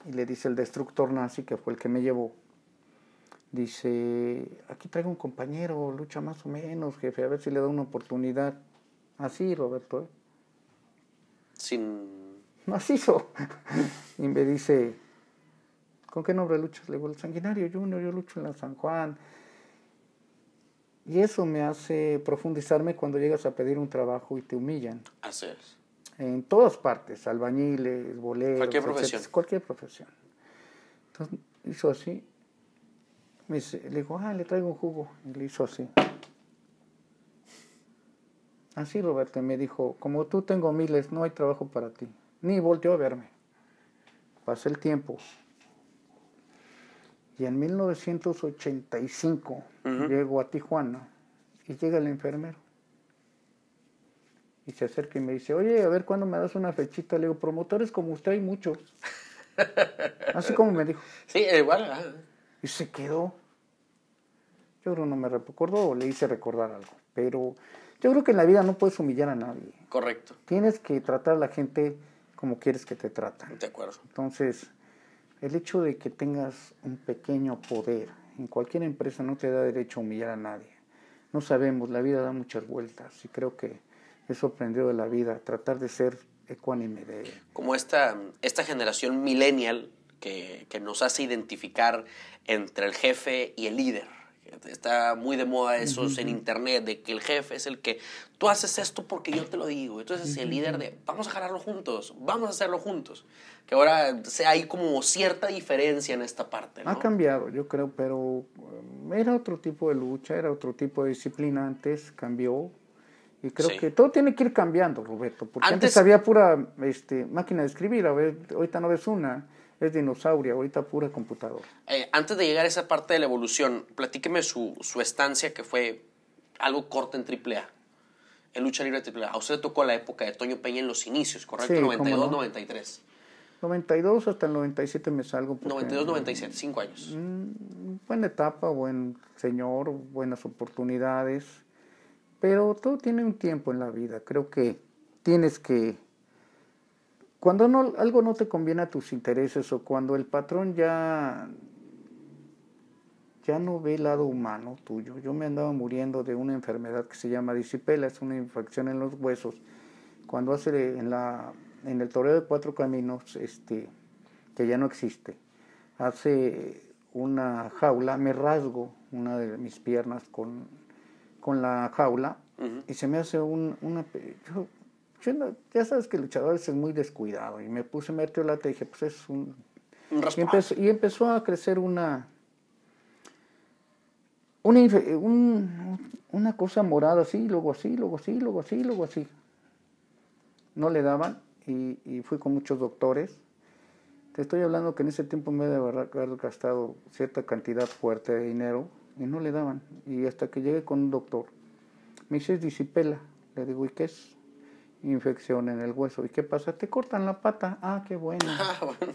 y le dice el destructor nazi, que fue el que me llevó, dice, aquí traigo un compañero, lucha más o menos, jefe, a ver si le da una oportunidad. Así, Roberto. ¿eh? Sin... Macizo. y me dice, ¿con qué nombre luchas? Le digo, el sanguinario junior, yo lucho en la San Juan. Y eso me hace profundizarme cuando llegas a pedir un trabajo y te humillan. Así es en todas partes, albañiles, boleros, cualquier profesión. Entonces hizo así, le dijo, ah, le traigo un jugo, y le hizo así. Así Roberto me dijo, como tú tengo miles, no hay trabajo para ti. Ni volteó a verme. Pasó el tiempo. Y en 1985 llego a Tijuana y llega el enfermero y se acerca y me dice, oye, a ver, ¿cuándo me das una fechita? Le digo, promotores como usted hay muchos. [laughs] Así como me dijo. Sí, igual. Ah. Y se quedó. Yo creo no me recuerdo o le hice recordar algo. Pero yo creo que en la vida no puedes humillar a nadie. Correcto. Tienes que tratar a la gente como quieres que te tratan. De acuerdo. Entonces, el hecho de que tengas un pequeño poder en cualquier empresa no te da derecho a humillar a nadie. No sabemos, la vida da muchas vueltas y creo que eso aprendido de la vida, tratar de ser ecuánime. De... Como esta, esta generación millennial que, que, nos hace identificar entre el jefe y el líder. Está muy de moda eso en internet, de que el jefe es el que tú haces esto porque yo te lo digo. Entonces el líder de vamos a jalarlo juntos, vamos a hacerlo juntos. Que ahora hay como cierta diferencia en esta parte. Ha cambiado, yo creo, pero um, era otro tipo de lucha, era otro tipo de disciplina antes, cambió y creo que todo tiene que ir cambiando, Roberto, porque antes, había pura este, máquina de escribir, ahorita no ves una, es dinosaurio, ahorita pura computadora. Eh, antes de llegar a esa parte de la evolución, platíqueme su, estancia que fue algo corta en AAA, en lucha libre Triple A usted le tocó la época de Toño Peña en los inicios, ¿correcto? 92, 93. 92 hasta el 97 me salgo. 92, 97, ¿Cinco años. Mm, buena etapa, buen señor, buenas oportunidades pero todo tiene un tiempo en la vida. Creo que tienes que... Cuando algo no te conviene a tus intereses o cuando el patrón ya, ya no ve el lado humano tuyo. Yo me andaba muriendo de una enfermedad que se llama disipela, es una infección en los huesos. Cuando hace en, la, en el toreo de cuatro caminos, este, que ya no existe, hace una jaula, me rasgo una de mis piernas con con la jaula y se me hace un, una... Yo, ya sabes que el luchador es muy descuidado y me puse medio la y dije, pues es un... y, empezó, y empezó a crecer una... Una, una cosa morada así, luego así, luego así, luego así, luego así. No le daban y, y fui con muchos doctores. Te estoy hablando que en ese tiempo me he haber gastado cierta cantidad fuerte de dinero y no le daban. Y hasta que llegué con un doctor, me dice disipela. Le digo, ¿y qué es? Infección en el hueso. ¿Y qué pasa? Te cortan la pata. Ah, qué bueno. [laughs] Ah, bueno.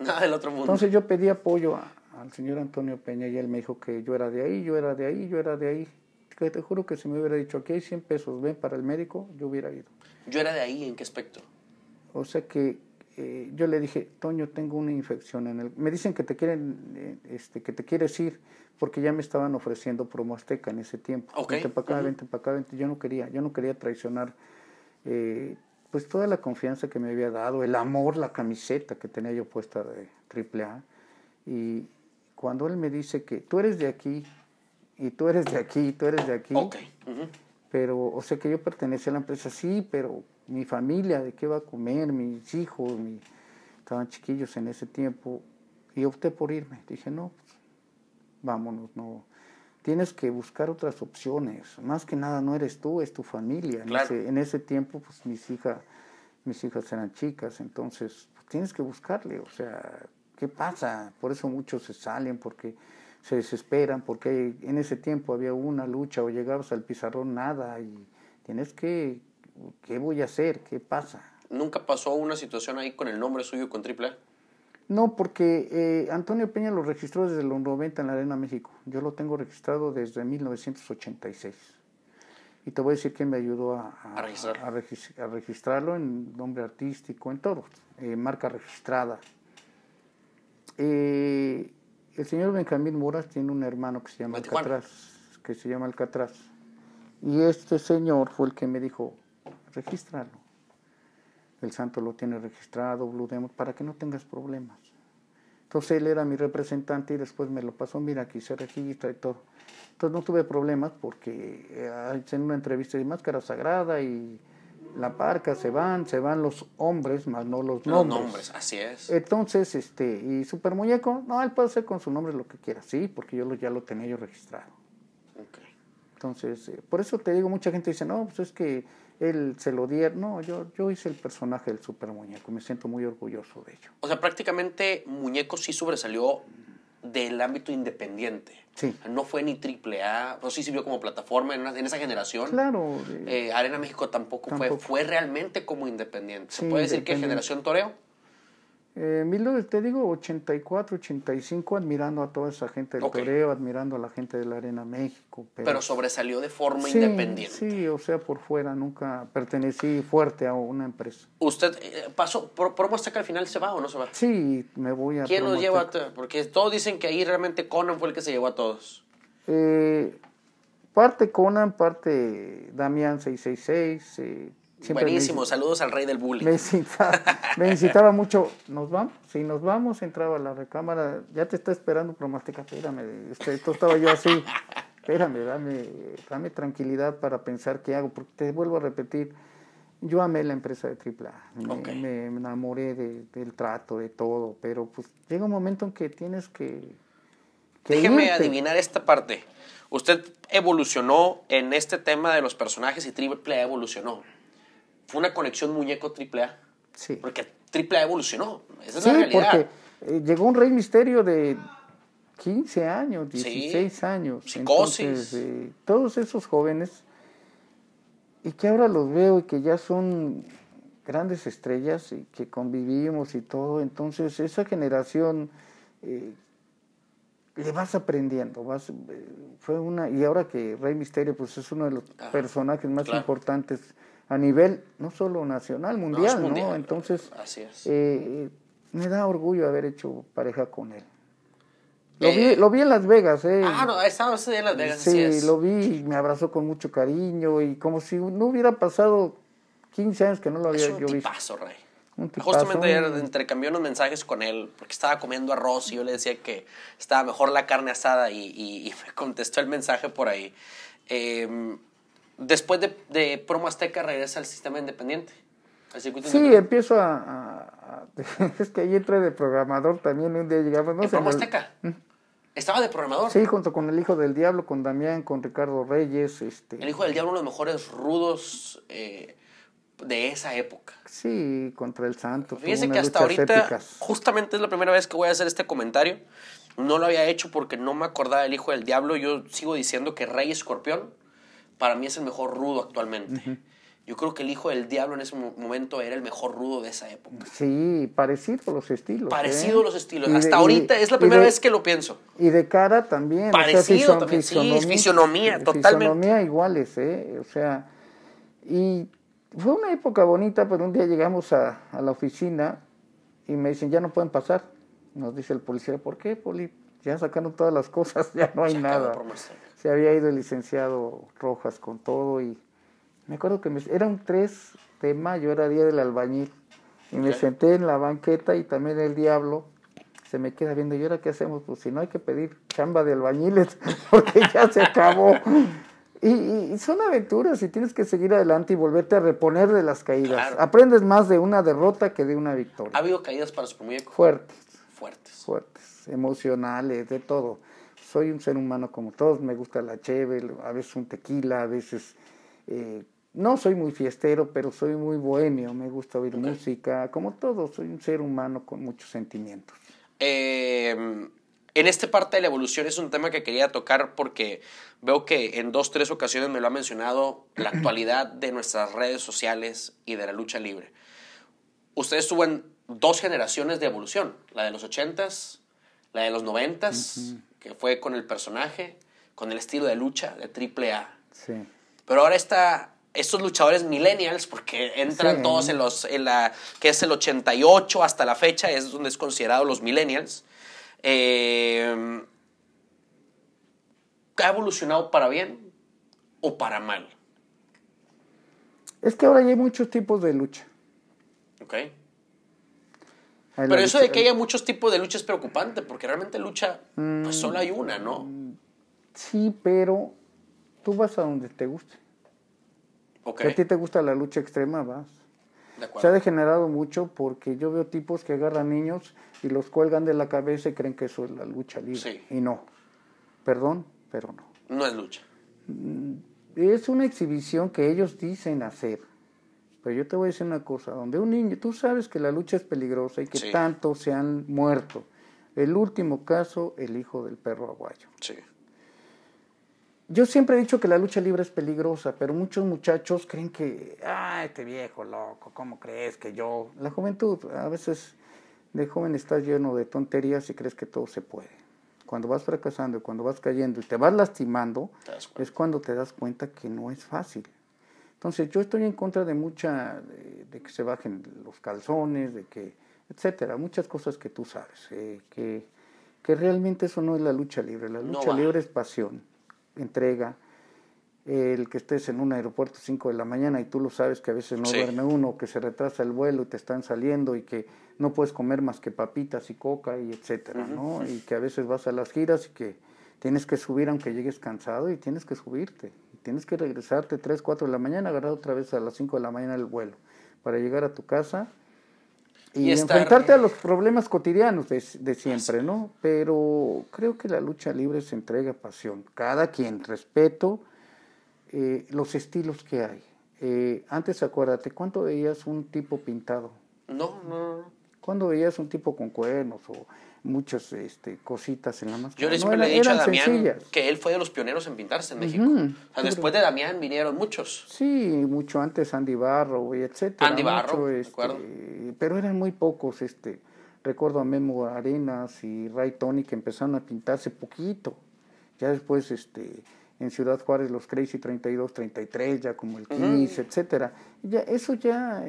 Nada ah, del otro mundo. Entonces yo pedí apoyo al señor Antonio Peña y él me dijo que yo era de ahí, yo era de ahí, yo era de ahí. Que te juro que si me hubiera dicho, aquí hay 100 pesos, ven para el médico, yo hubiera ido. ¿Yo era de ahí? ¿En qué aspecto? O sea que eh, yo le dije, Toño, tengo una infección en el... Me dicen que te quieren, eh, este, que te quieres ir, porque ya me estaban ofreciendo promo azteca en ese tiempo. Vente para acá, vente para acá, vente. Yo no quería, yo no quería traicionar, eh, pues toda la confianza que me había dado, el amor, la camiseta que tenía yo puesta de triple A. Y cuando él me dice que tú eres de aquí, y tú eres de aquí, y tú eres de aquí. Pero, o sea que yo pertenecía a la empresa, sí, pero mi familia, de qué va a comer, mis hijos, mi, estaban chiquillos en ese tiempo, y opté por irme. Dije, no, pues, vámonos, no. Tienes que buscar otras opciones. Más que nada no eres tú, es tu familia. En, ese, tiempo, pues mis hijas, mis hijas eran chicas, entonces pues, tienes que buscarle. O sea, ¿qué pasa? Por eso muchos se salen, porque se desesperan, porque en ese tiempo había una lucha o llegabas al pizarrón nada y tienes que ¿qué voy a hacer? ¿Qué pasa? ¿Nunca pasó una situación ahí con el nombre suyo con Triple A? No, porque eh, Antonio Peña lo registró desde los 90 en la Arena México. Yo lo tengo registrado desde 1986. Y te voy a decir que me ayudó a, a, registrarlo en nombre artístico, en todo, eh, marca registrada. Eh, el señor Benjamín Moras tiene un hermano que se llama Alcatraz, que se llama Alcatraz. Y este señor fue el que me dijo, regístralo. El santo lo tiene registrado, Blue para que no tengas problemas. Entonces él era mi representante y después me lo pasó, mira, aquí se registra y todo. Entonces no tuve problemas porque eh, en una entrevista de Máscara Sagrada y la parca, se van, se van los hombres, más no los nombres. nombres, así es. Entonces, este, y Super Muñeco, no, él puede hacer con su nombre lo que quiera, sí, porque yo lo, ya lo tenía yo registrado. Entonces, eh, por eso te digo, mucha gente dice, no, pues es que él se lo dieron. No, yo, yo hice el personaje del super muñeco, me siento muy orgulloso de ello. O sea, prácticamente Muñeco sí sobresalió del ámbito independiente. Sí. No fue ni triple A, no sí sirvió como plataforma en, esa generación. Claro. Eh, Arena México tampoco, Fue, fue realmente como independiente. ¿Se puede decir que Generación Toreo? Eh, mil, te digo, 84, 85, admirando a toda esa gente del toreo, admirando a la gente de la Arena México. Pero, sobresalió de forma independiente. Sí, o sea, por fuera, nunca pertenecí fuerte a una empresa. ¿Usted eh, pasó, por, por que al final se va o no se va? Sí, me voy a... ¿Quién nos lleva a Porque todos dicen que ahí realmente Conan fue el que se llevó a todos. Eh, parte Conan, parte Damián 666, eh, Buenísimo, saludos al rey del bullying. Me incitaba, mucho, nos vamos, si nos vamos, entraba a la recámara, ya te está esperando Promástica, espérame, esto estaba yo así, espérame, dame, dame tranquilidad para pensar qué hago, porque te vuelvo a repetir, yo amé la empresa de AAA, me, me enamoré del trato, de todo, pero pues llega un momento en que tienes que... Déjeme adivinar esta parte. Usted evolucionó en este tema de los personajes y Triple AAA evolucionó fue una colección muñeco A. Sí. Porque triple A evolucionó. Esa es la realidad. Porque eh, llegó un Rey Misterio de 15 años, 16 años. Psicosis. Entonces, eh, todos esos jóvenes, y que ahora los veo y que ya son grandes estrellas y que convivimos y todo. Entonces, esa generación. Eh, le vas aprendiendo, fue una, y ahora que Rey Misterio pues es uno de los ah, personajes más importantes a nivel no solo nacional, mundial, ¿no? Entonces, eh, eh, me da orgullo haber hecho pareja con él. Lo, vi, eh, lo vi en Las Vegas, ¿eh? Ah, no, estaba día en Las Vegas. Sí, lo vi, me abrazó con mucho cariño y como si no hubiera pasado 15 años que no lo había es un tipazo, Rey. Un tipazo, Justamente ayer unos mensajes con él porque estaba comiendo arroz y yo le decía que estaba mejor la carne asada y, y me contestó el mensaje por ahí. Eh, después de, de Promo Azteca regresa al sistema independiente. sí, empiezo a, [laughs] Es que ahí entré de programador también. Un día llegamos. No Promo Azteca? ¿Mm? Estaba de programador. Sí, junto con el hijo del diablo, con Damián, con Ricardo Reyes. Este... El hijo del diablo, uno de los mejores rudos eh, de esa época. Sí, contra el santo. Fíjense que hasta ahorita, justamente es la primera vez que voy a hacer este comentario. No lo había hecho porque no me acordaba del hijo del diablo. Yo sigo diciendo que Rey Escorpión para mí es el mejor rudo actualmente. Yo creo que el hijo del diablo en ese momento era el mejor rudo de esa época. Sí, parecido los estilos. Parecido ¿eh? los estilos. Hasta ahorita es la primera vez que lo pienso. Y de cara también. Parecido también. Fisionomía, sí, eh, Fisionomía iguales, ¿eh? O sea, y fue una época bonita, pero pues, un día llegamos a, a la oficina y me dicen, ya no pueden pasar. Nos dice el policía, ¿por qué, Poli? ya sacaron todas las cosas, [laughs] ya no hay nada. Se había ido el licenciado Rojas con todo y me acuerdo que me, era un 3 de mayo, era día del albañil. Y me senté en la banqueta y también el diablo se me queda viendo, ¿y ahora qué hacemos? Pues si no hay que pedir chamba de albañiles, [laughs] porque ya se acabó. Y, son aventuras y tienes que seguir adelante y volverte a reponer de las caídas. Aprendes más de una derrota que de una victoria. ¿Ha habido caídas para su Fuertes. Fuertes. Fuertes emocionales, de todo. Soy un ser humano como todos, me gusta la cheve, a veces un tequila, a veces... Eh, no soy muy fiestero, pero soy muy bohemio, me gusta oír música, como todo, soy un ser humano con muchos sentimientos. Em, en esta parte de la evolución es un tema que quería tocar porque veo que en dos, tres ocasiones me lo ha mencionado la [clears throat] actualidad de nuestras redes sociales y de la lucha libre. Ustedes tuvieron dos generaciones de evolución, la de los 80 la de los noventas, que fue con el personaje, con el estilo de lucha de triple A. Sí. Pero ahora está estos luchadores millennials, porque entran todos en los, en la, que es el 88 hasta la fecha, es donde es considerado los millennials. Eh, ¿Ha evolucionado para bien o para mal? Es que ahora hay muchos tipos de lucha. Okay. Pero eso de que haya muchos tipos de lucha es preocupante, porque realmente lucha, pues solo hay una, ¿no? Mm, sí, pero tú vas a donde te guste. Si a ti te gusta la lucha extrema, vas. Se ha degenerado mucho porque yo veo tipos que agarran niños y los cuelgan de la cabeza y creen que eso es la lucha libre. Y no. Perdón, pero no. No es lucha. Mm, es una exhibición que ellos dicen hacer pero yo te voy a decir una cosa, donde un niño, tú sabes que la lucha es peligrosa y que tantos tanto se han muerto. El último caso, el hijo del perro aguayo. Sí. Yo siempre he dicho que la lucha libre es peligrosa, pero muchos muchachos creen que, ah, este viejo loco, ¿cómo crees que yo? La juventud, a veces de joven estás lleno de tonterías y crees que todo se puede. Cuando vas fracasando, y cuando vas cayendo y te vas lastimando, es cuando te das cuenta que no es fácil. Entonces yo estoy en contra de mucha, de, que se bajen los calzones, de que, etcétera, muchas cosas que tú sabes, eh, que, que, realmente eso no es la lucha libre, la lucha libre es pasión, entrega, el que estés en un aeropuerto a 5 de la mañana y tú lo sabes que a veces no duerme uno, que se retrasa el vuelo y te están saliendo y que no puedes comer más que papitas y coca y etcétera, ¿no? Y que a veces vas a las giras y que tienes que subir aunque llegues cansado y tienes que subirte. Tienes que regresarte 3, 4 de la mañana, agarrar otra vez a las 5 de la mañana el vuelo para llegar a tu casa y, enfrentarte a los problemas cotidianos de, siempre, ¿no? Pero creo que la lucha libre se entrega pasión. Cada quien, respeto eh, los estilos que hay. Eh, antes acuérdate, ¿cuánto veías un tipo pintado? No, no. ¿Cuándo veías un tipo con cuernos o muchas este, cositas en la máscara. Yo siempre le a Damián que él fue de los pioneros en pintarse en México. después de Damián vinieron muchos. Sí, mucho antes Andy Barro y etcétera. Andy Barro, este, Pero eran muy pocos, este, recuerdo a Memo Arenas y Ray Tony que empezaron a pintarse poquito. Ya después, este, en Ciudad Juárez los Crazy 32, 33, ya como el 15, etcétera. Ya, eso ya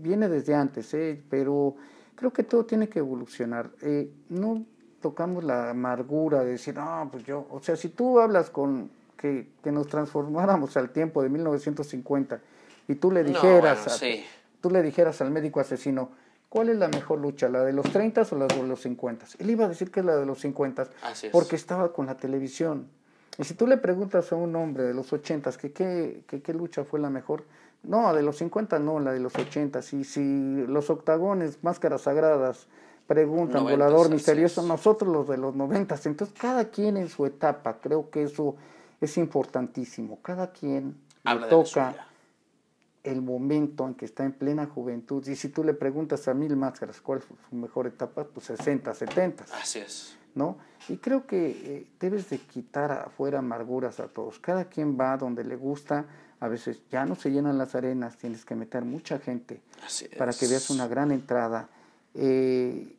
viene desde antes, ¿eh? pero Creo que todo tiene que evolucionar. Eh, no tocamos la amargura de decir, ah, pues yo, o sea, si tú hablas con que, que nos transformáramos al tiempo de 1950 y tú le dijeras, tú le dijeras al médico asesino, ¿cuál es la mejor lucha? ¿La de los 30 o la de los 50? Él iba a decir que la de los 50 porque estaba con la televisión. Y si tú le preguntas a un hombre de los 80 que qué, que qué lucha fue la mejor, no, de los 50 no, la de los 80. Si, si los octagones, máscaras sagradas, preguntan, volador misterioso, nosotros los de los 90. Entonces, cada quien en su etapa, creo que eso es importantísimo. Cada quien toca el momento en que está en plena juventud. Y si tú le preguntas a mil máscaras cuál es su mejor etapa, pues 60, 70. Así es. ¿No? Y creo que eh, debes de quitar afuera amarguras a todos. Cada quien va donde le gusta a veces ya no se llenan las arenas, tienes que meter mucha gente para que veas una gran entrada. Eh,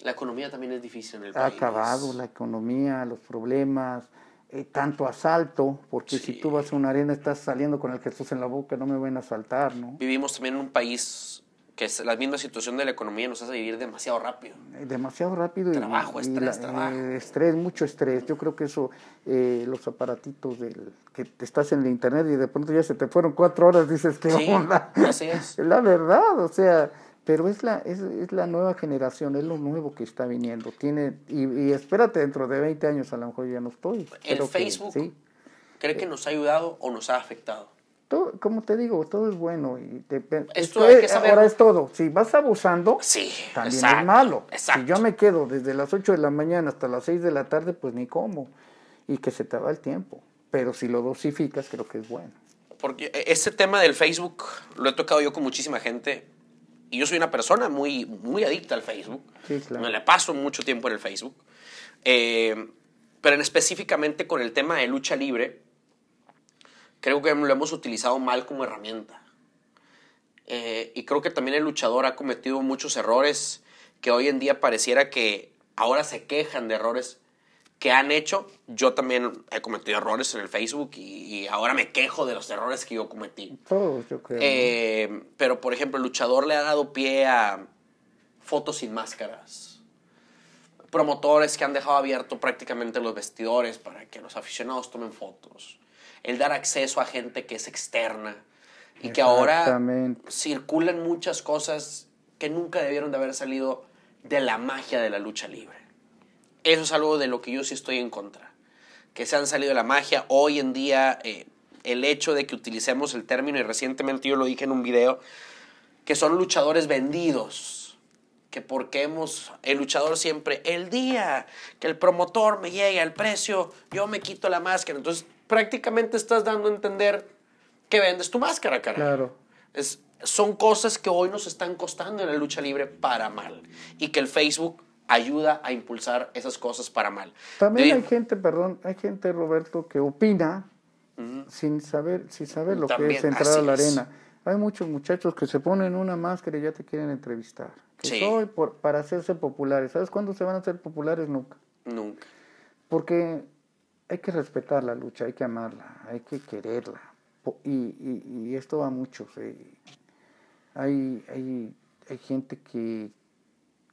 la economía también es difícil en el país. Ha acabado la economía, los problemas, eh, tanto asalto, porque si tú vas a una arena estás saliendo con el Jesús en la boca, no me van a asaltar, ¿no? Vivimos también en un país que es la misma situación de la economía nos hace vivir demasiado rápido. Demasiado rápido. Trabajo, estrés, eh, trabajo. estrés, mucho estrés. Yo creo que eso, eh, los aparatitos del, que estás en el internet y de pronto ya se te fueron cuatro horas, dices, ¿qué sí, Así es. [laughs] La verdad, o sea, pero es la, es, es, la nueva generación, es lo nuevo que está viniendo. Tiene, y, espérate, dentro de 20 años a lo mejor ya no estoy. El Facebook, ¿cree que nos ha ayudado o nos ha afectado? todo, como te digo, todo es bueno. Y esto Ahora es todo. Si vas abusando, sí, también es malo. Si yo me quedo desde las 8 de la mañana hasta las 6 de la tarde, pues ni como. Y que se te va el tiempo. Pero si lo dosificas, creo que es bueno. Porque e, ese tema del Facebook lo he tocado yo con muchísima gente. Y yo soy una persona muy, muy adicta al Facebook. Me la paso mucho tiempo en el Facebook. Eh, pero en específicamente con el tema de lucha libre, creo que lo hemos utilizado mal como herramienta. Eh, y creo que también el luchador ha cometido muchos errores que hoy en día pareciera que ahora se quejan de errores que han hecho. Yo también he cometido errores en el Facebook y, ahora me quejo de los errores que yo cometí. Todos, yo creo. Eh, pero, por ejemplo, el luchador le ha dado pie a fotos sin máscaras. Promotores que han dejado abierto prácticamente los vestidores para que los aficionados tomen fotos el dar acceso a gente que es externa y que ahora circulan muchas cosas que nunca debieron de haber salido de la magia de la lucha libre. Eso es algo de lo que yo sí estoy en contra, que se han salido de la magia. Hoy en día, eh, el hecho de que utilicemos el término, y recientemente yo lo dije en un video, que son luchadores vendidos que porque hemos, el luchador siempre, el día que el promotor me llegue al precio, yo me quito la máscara. Entonces, prácticamente estás dando a entender que vendes tu máscara, cara. Claro. Es, son cosas que hoy nos están costando en la lucha libre para mal y que el Facebook ayuda a impulsar esas cosas para mal. También hay gente, perdón, hay gente, Roberto, que opina sin saber, sin saber lo que es entrar a la arena. Hay muchos muchachos que se ponen una máscara y ya te quieren entrevistar para hacerse populares. ¿Sabes cuándo se van a hacer populares? Nunca. Nunca. Porque hay que respetar la lucha, hay que amarla, hay que quererla. Y, y, esto va mucho Hay, hay, hay gente que,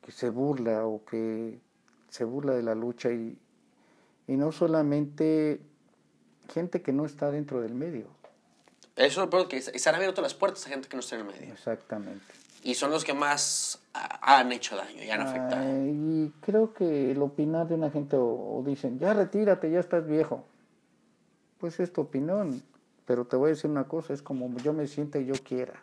que se burla o que se burla de la lucha y, no solamente gente que no está dentro del medio. Eso es lo se han abierto las puertas a gente que no está en el medio. Exactamente y son los que más ah, han hecho daño y han afectado. y creo que el opinar de una gente o, dicen, ya retírate, ya estás viejo. Pues es tu opinión, pero te voy a decir una cosa, es como yo me sienta y yo quiera.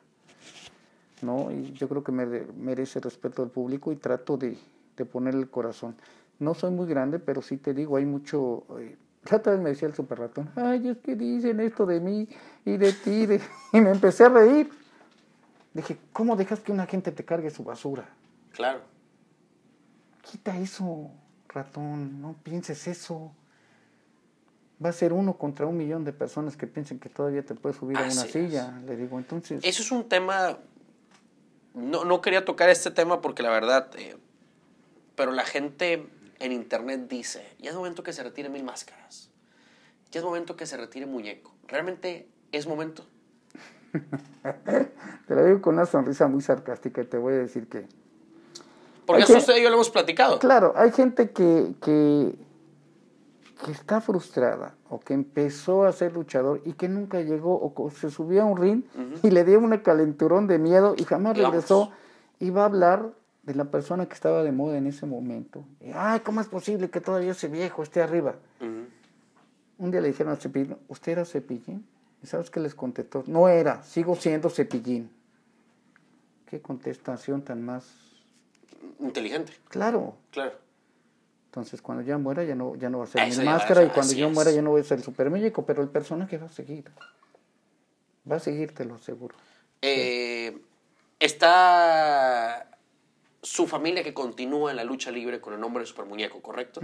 ¿no? Y yo creo que me, merece respeto del público y trato de, de ponerle el corazón. No soy muy grande, pero sí te digo, hay mucho... Eh, otra vez me decía el super ratón, ay, es que dicen esto de mí y de ti, [laughs] y me empecé a reír Dije, ¿cómo dejas que una gente te cargue su basura? Claro. Quita eso, ratón, no pienses eso. Va a ser uno contra un millón de personas que piensen que todavía te puedes subir a una silla, le digo. Entonces. Eso es un tema. No, no quería tocar este tema porque la verdad. Eh, pero la gente en internet dice: ya es momento que se retiren mil máscaras. Ya es momento que se retire muñeco. Realmente es momento. [laughs] te lo digo con una sonrisa muy sarcástica y te voy a decir que... Porque eso usted y yo lo hemos platicado. Claro, hay gente que, que, está frustrada o que empezó a ser luchador y que nunca llegó o se subía a un ring y le dio un calenturón de miedo y jamás regresó Iba a hablar de la persona que estaba de moda en ese momento. Ay, ¿cómo es posible que todavía ese viejo esté arriba? Un día le dijeron a Cepillo, ¿usted era Cepillín? ¿Y sabes qué les contestó? No era, sigo siendo cepillín. Qué contestación tan más... Inteligente. Claro. Claro. Entonces, cuando ya muera, ya no, ya no va a ser ah, el máscara, y cuando yo muera, ya no voy a ser el super pero el personaje va a seguir. Va a seguir, te lo aseguro. Eh, está su familia que continúa en la lucha libre con el nombre de Super ¿correcto?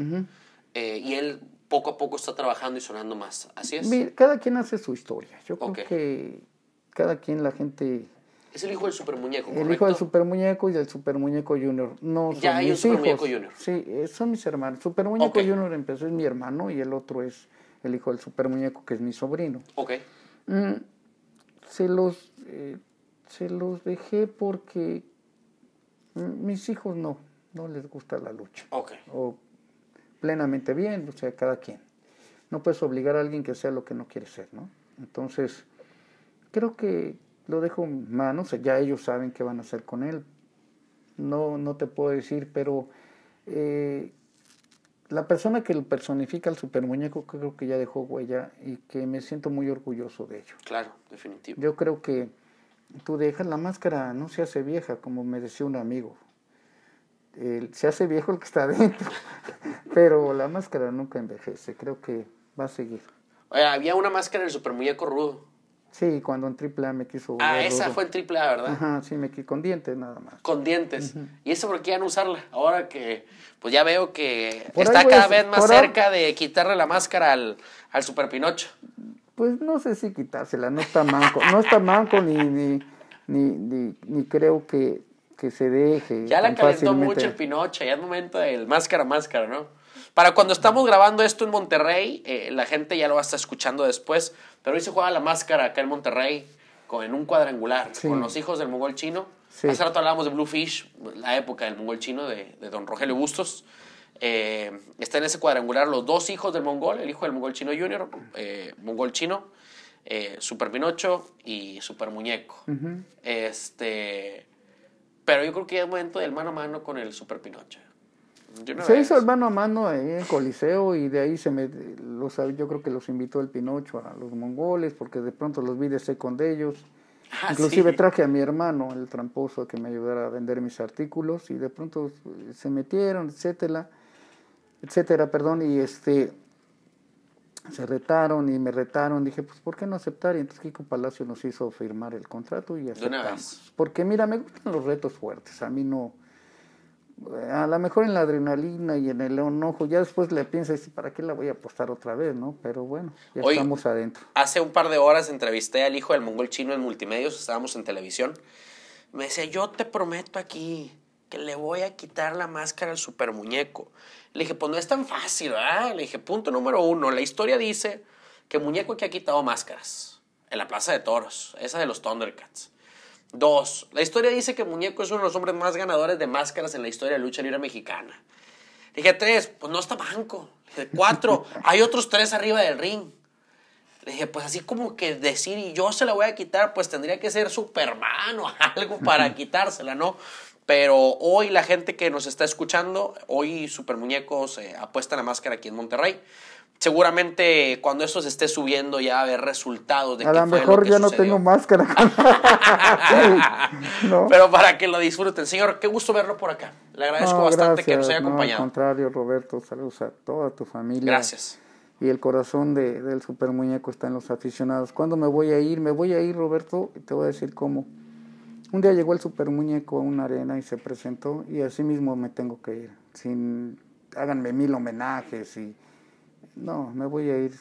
Eh, y él poco a poco está trabajando y sonando más. Así es. Mira, cada quien hace su historia. Yo creo que cada quien la gente. Es el hijo del super muñeco. El hijo del super muñeco y del super muñeco junior. No son ya hay mis super muñeco junior. Sí, eh, son mis hermanos. Super muñeco junior empezó es mi hermano y el otro es el hijo del super muñeco que es mi sobrino. Ok. Mm, se los eh, se los dejé porque mm, mis hijos no no les gusta la lucha. Ok plenamente bien, o sea, cada quien. No puedes obligar a alguien que sea lo que no quiere ser, ¿no? Entonces, creo que lo dejo en manos, ya ellos saben qué van a hacer con él. No, no te puedo decir, pero eh, la persona que lo personifica al super creo que ya dejó huella y que me siento muy orgulloso de ello. Claro, definitivo. Yo creo que tú dejas la máscara, no se hace vieja, como me decía un amigo. se hace viejo el que está adentro. [laughs] Pero la máscara nunca envejece, creo que va a seguir. Eh, había una máscara del super muñeco rudo. Sí, cuando en AAA me quiso. Ah, esa fue en AAA, ¿verdad? Ajá, sí, me quiso con dientes nada más. Con dientes. ¿Y eso porque qué ya no usarla? Ahora que, pues ya veo que está cada vez más cerca de quitarle la máscara al, al Super Pinocho. Pues no sé si quitársela, no está manco, no está manco ni, ni, ni, ni, creo que, que se deje. Ya la calentó mucho el Pinocho, ya es momento del máscara máscara, ¿no? Para cuando estamos grabando esto en Monterrey, eh, la gente ya lo va a estar escuchando después, pero hoy se juega la máscara acá en Monterrey, en un cuadrangular, con los hijos del mongol chino. Hace rato hablábamos de Blue Fish, la época del mongol chino de, don Rogelio Bustos. Eh, está en ese cuadrangular los dos hijos del mongol, el hijo del mongol chino junior, eh, mongol chino, Super Pinocho y Super Muñeco. Este, pero yo creo que ya es momento del mano a mano con el Super Pinocho. Se hizo el mano a mano ahí en Coliseo y de ahí se me, los, yo creo que los invitó el Pinocho a los mongoles porque de pronto los vi de con de ellos. [laughs] Ah, Inclusive traje a mi hermano, el tramposo, que me ayudara a vender mis artículos y de pronto eh, se metieron, etcétera, etcétera, perdón, y este se retaron y me retaron, dije, pues ¿por qué no aceptar? Y entonces Kiko Palacio nos hizo firmar el contrato y aceptamos. Porque mira, me gustan los retos fuertes, a mí no a lo mejor en la adrenalina y en el enojo, ya después le piensas, ¿para qué la voy a apostar otra vez? no Pero bueno, ya estamos adentro. Hace un par de horas entrevisté al hijo del mongol chino en multimedios, estábamos en televisión. Me decía, yo te prometo aquí que le voy a quitar la máscara al super muñeco. Le dije, pues no es tan fácil, ¿verdad? Le dije, punto número uno, la historia dice que muñeco que ha quitado máscaras en la Plaza de Toros, esa de los Thundercats. Dos, la historia dice que Muñeco es uno de los hombres más ganadores de máscaras en la historia de lucha libre mexicana. Le dije, tres, pues no está banco. Le dije, cuatro, [laughs] hay otros tres arriba del ring. Le dije, pues así como que decir, y yo se la voy a quitar, pues tendría que ser Superman o [laughs] algo para quitársela, ¿no? Pero hoy la gente que nos está escuchando, hoy Super Muñecos eh, apuesta la máscara aquí en Monterrey seguramente cuando esto se esté subiendo ya va a haber resultados a lo mejor ya no tengo máscara [laughs] no. pero para que lo disfruten señor qué gusto verlo por acá le agradezco bastante que nos haya acompañado no, al contrario Roberto saludos a toda tu familia gracias y el corazón de, del super muñeco está en los aficionados ¿Cuándo me voy a ir me voy a ir Roberto y te voy a decir cómo un día llegó el super muñeco a una arena y se presentó y así mismo me tengo que ir sin háganme mil homenajes y no, me voy a ir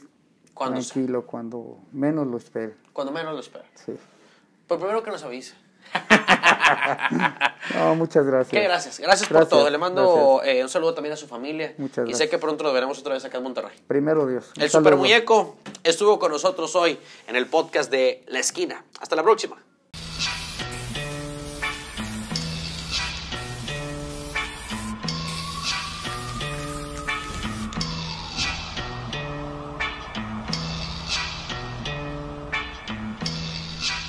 tranquilo cuando menos lo espere. Cuando menos lo espera. Sí. Pues primero que nos avise. [laughs] no, muchas gracias. Qué gracias. Gracias, por todo. Le mando eh, un saludo también a su familia. Muchas gracias. Y sé que pronto nos veremos otra vez acá en Monterrey. Primero Dios. El Super Muñeco estuvo con nosotros hoy en el podcast de La Esquina. Hasta la próxima.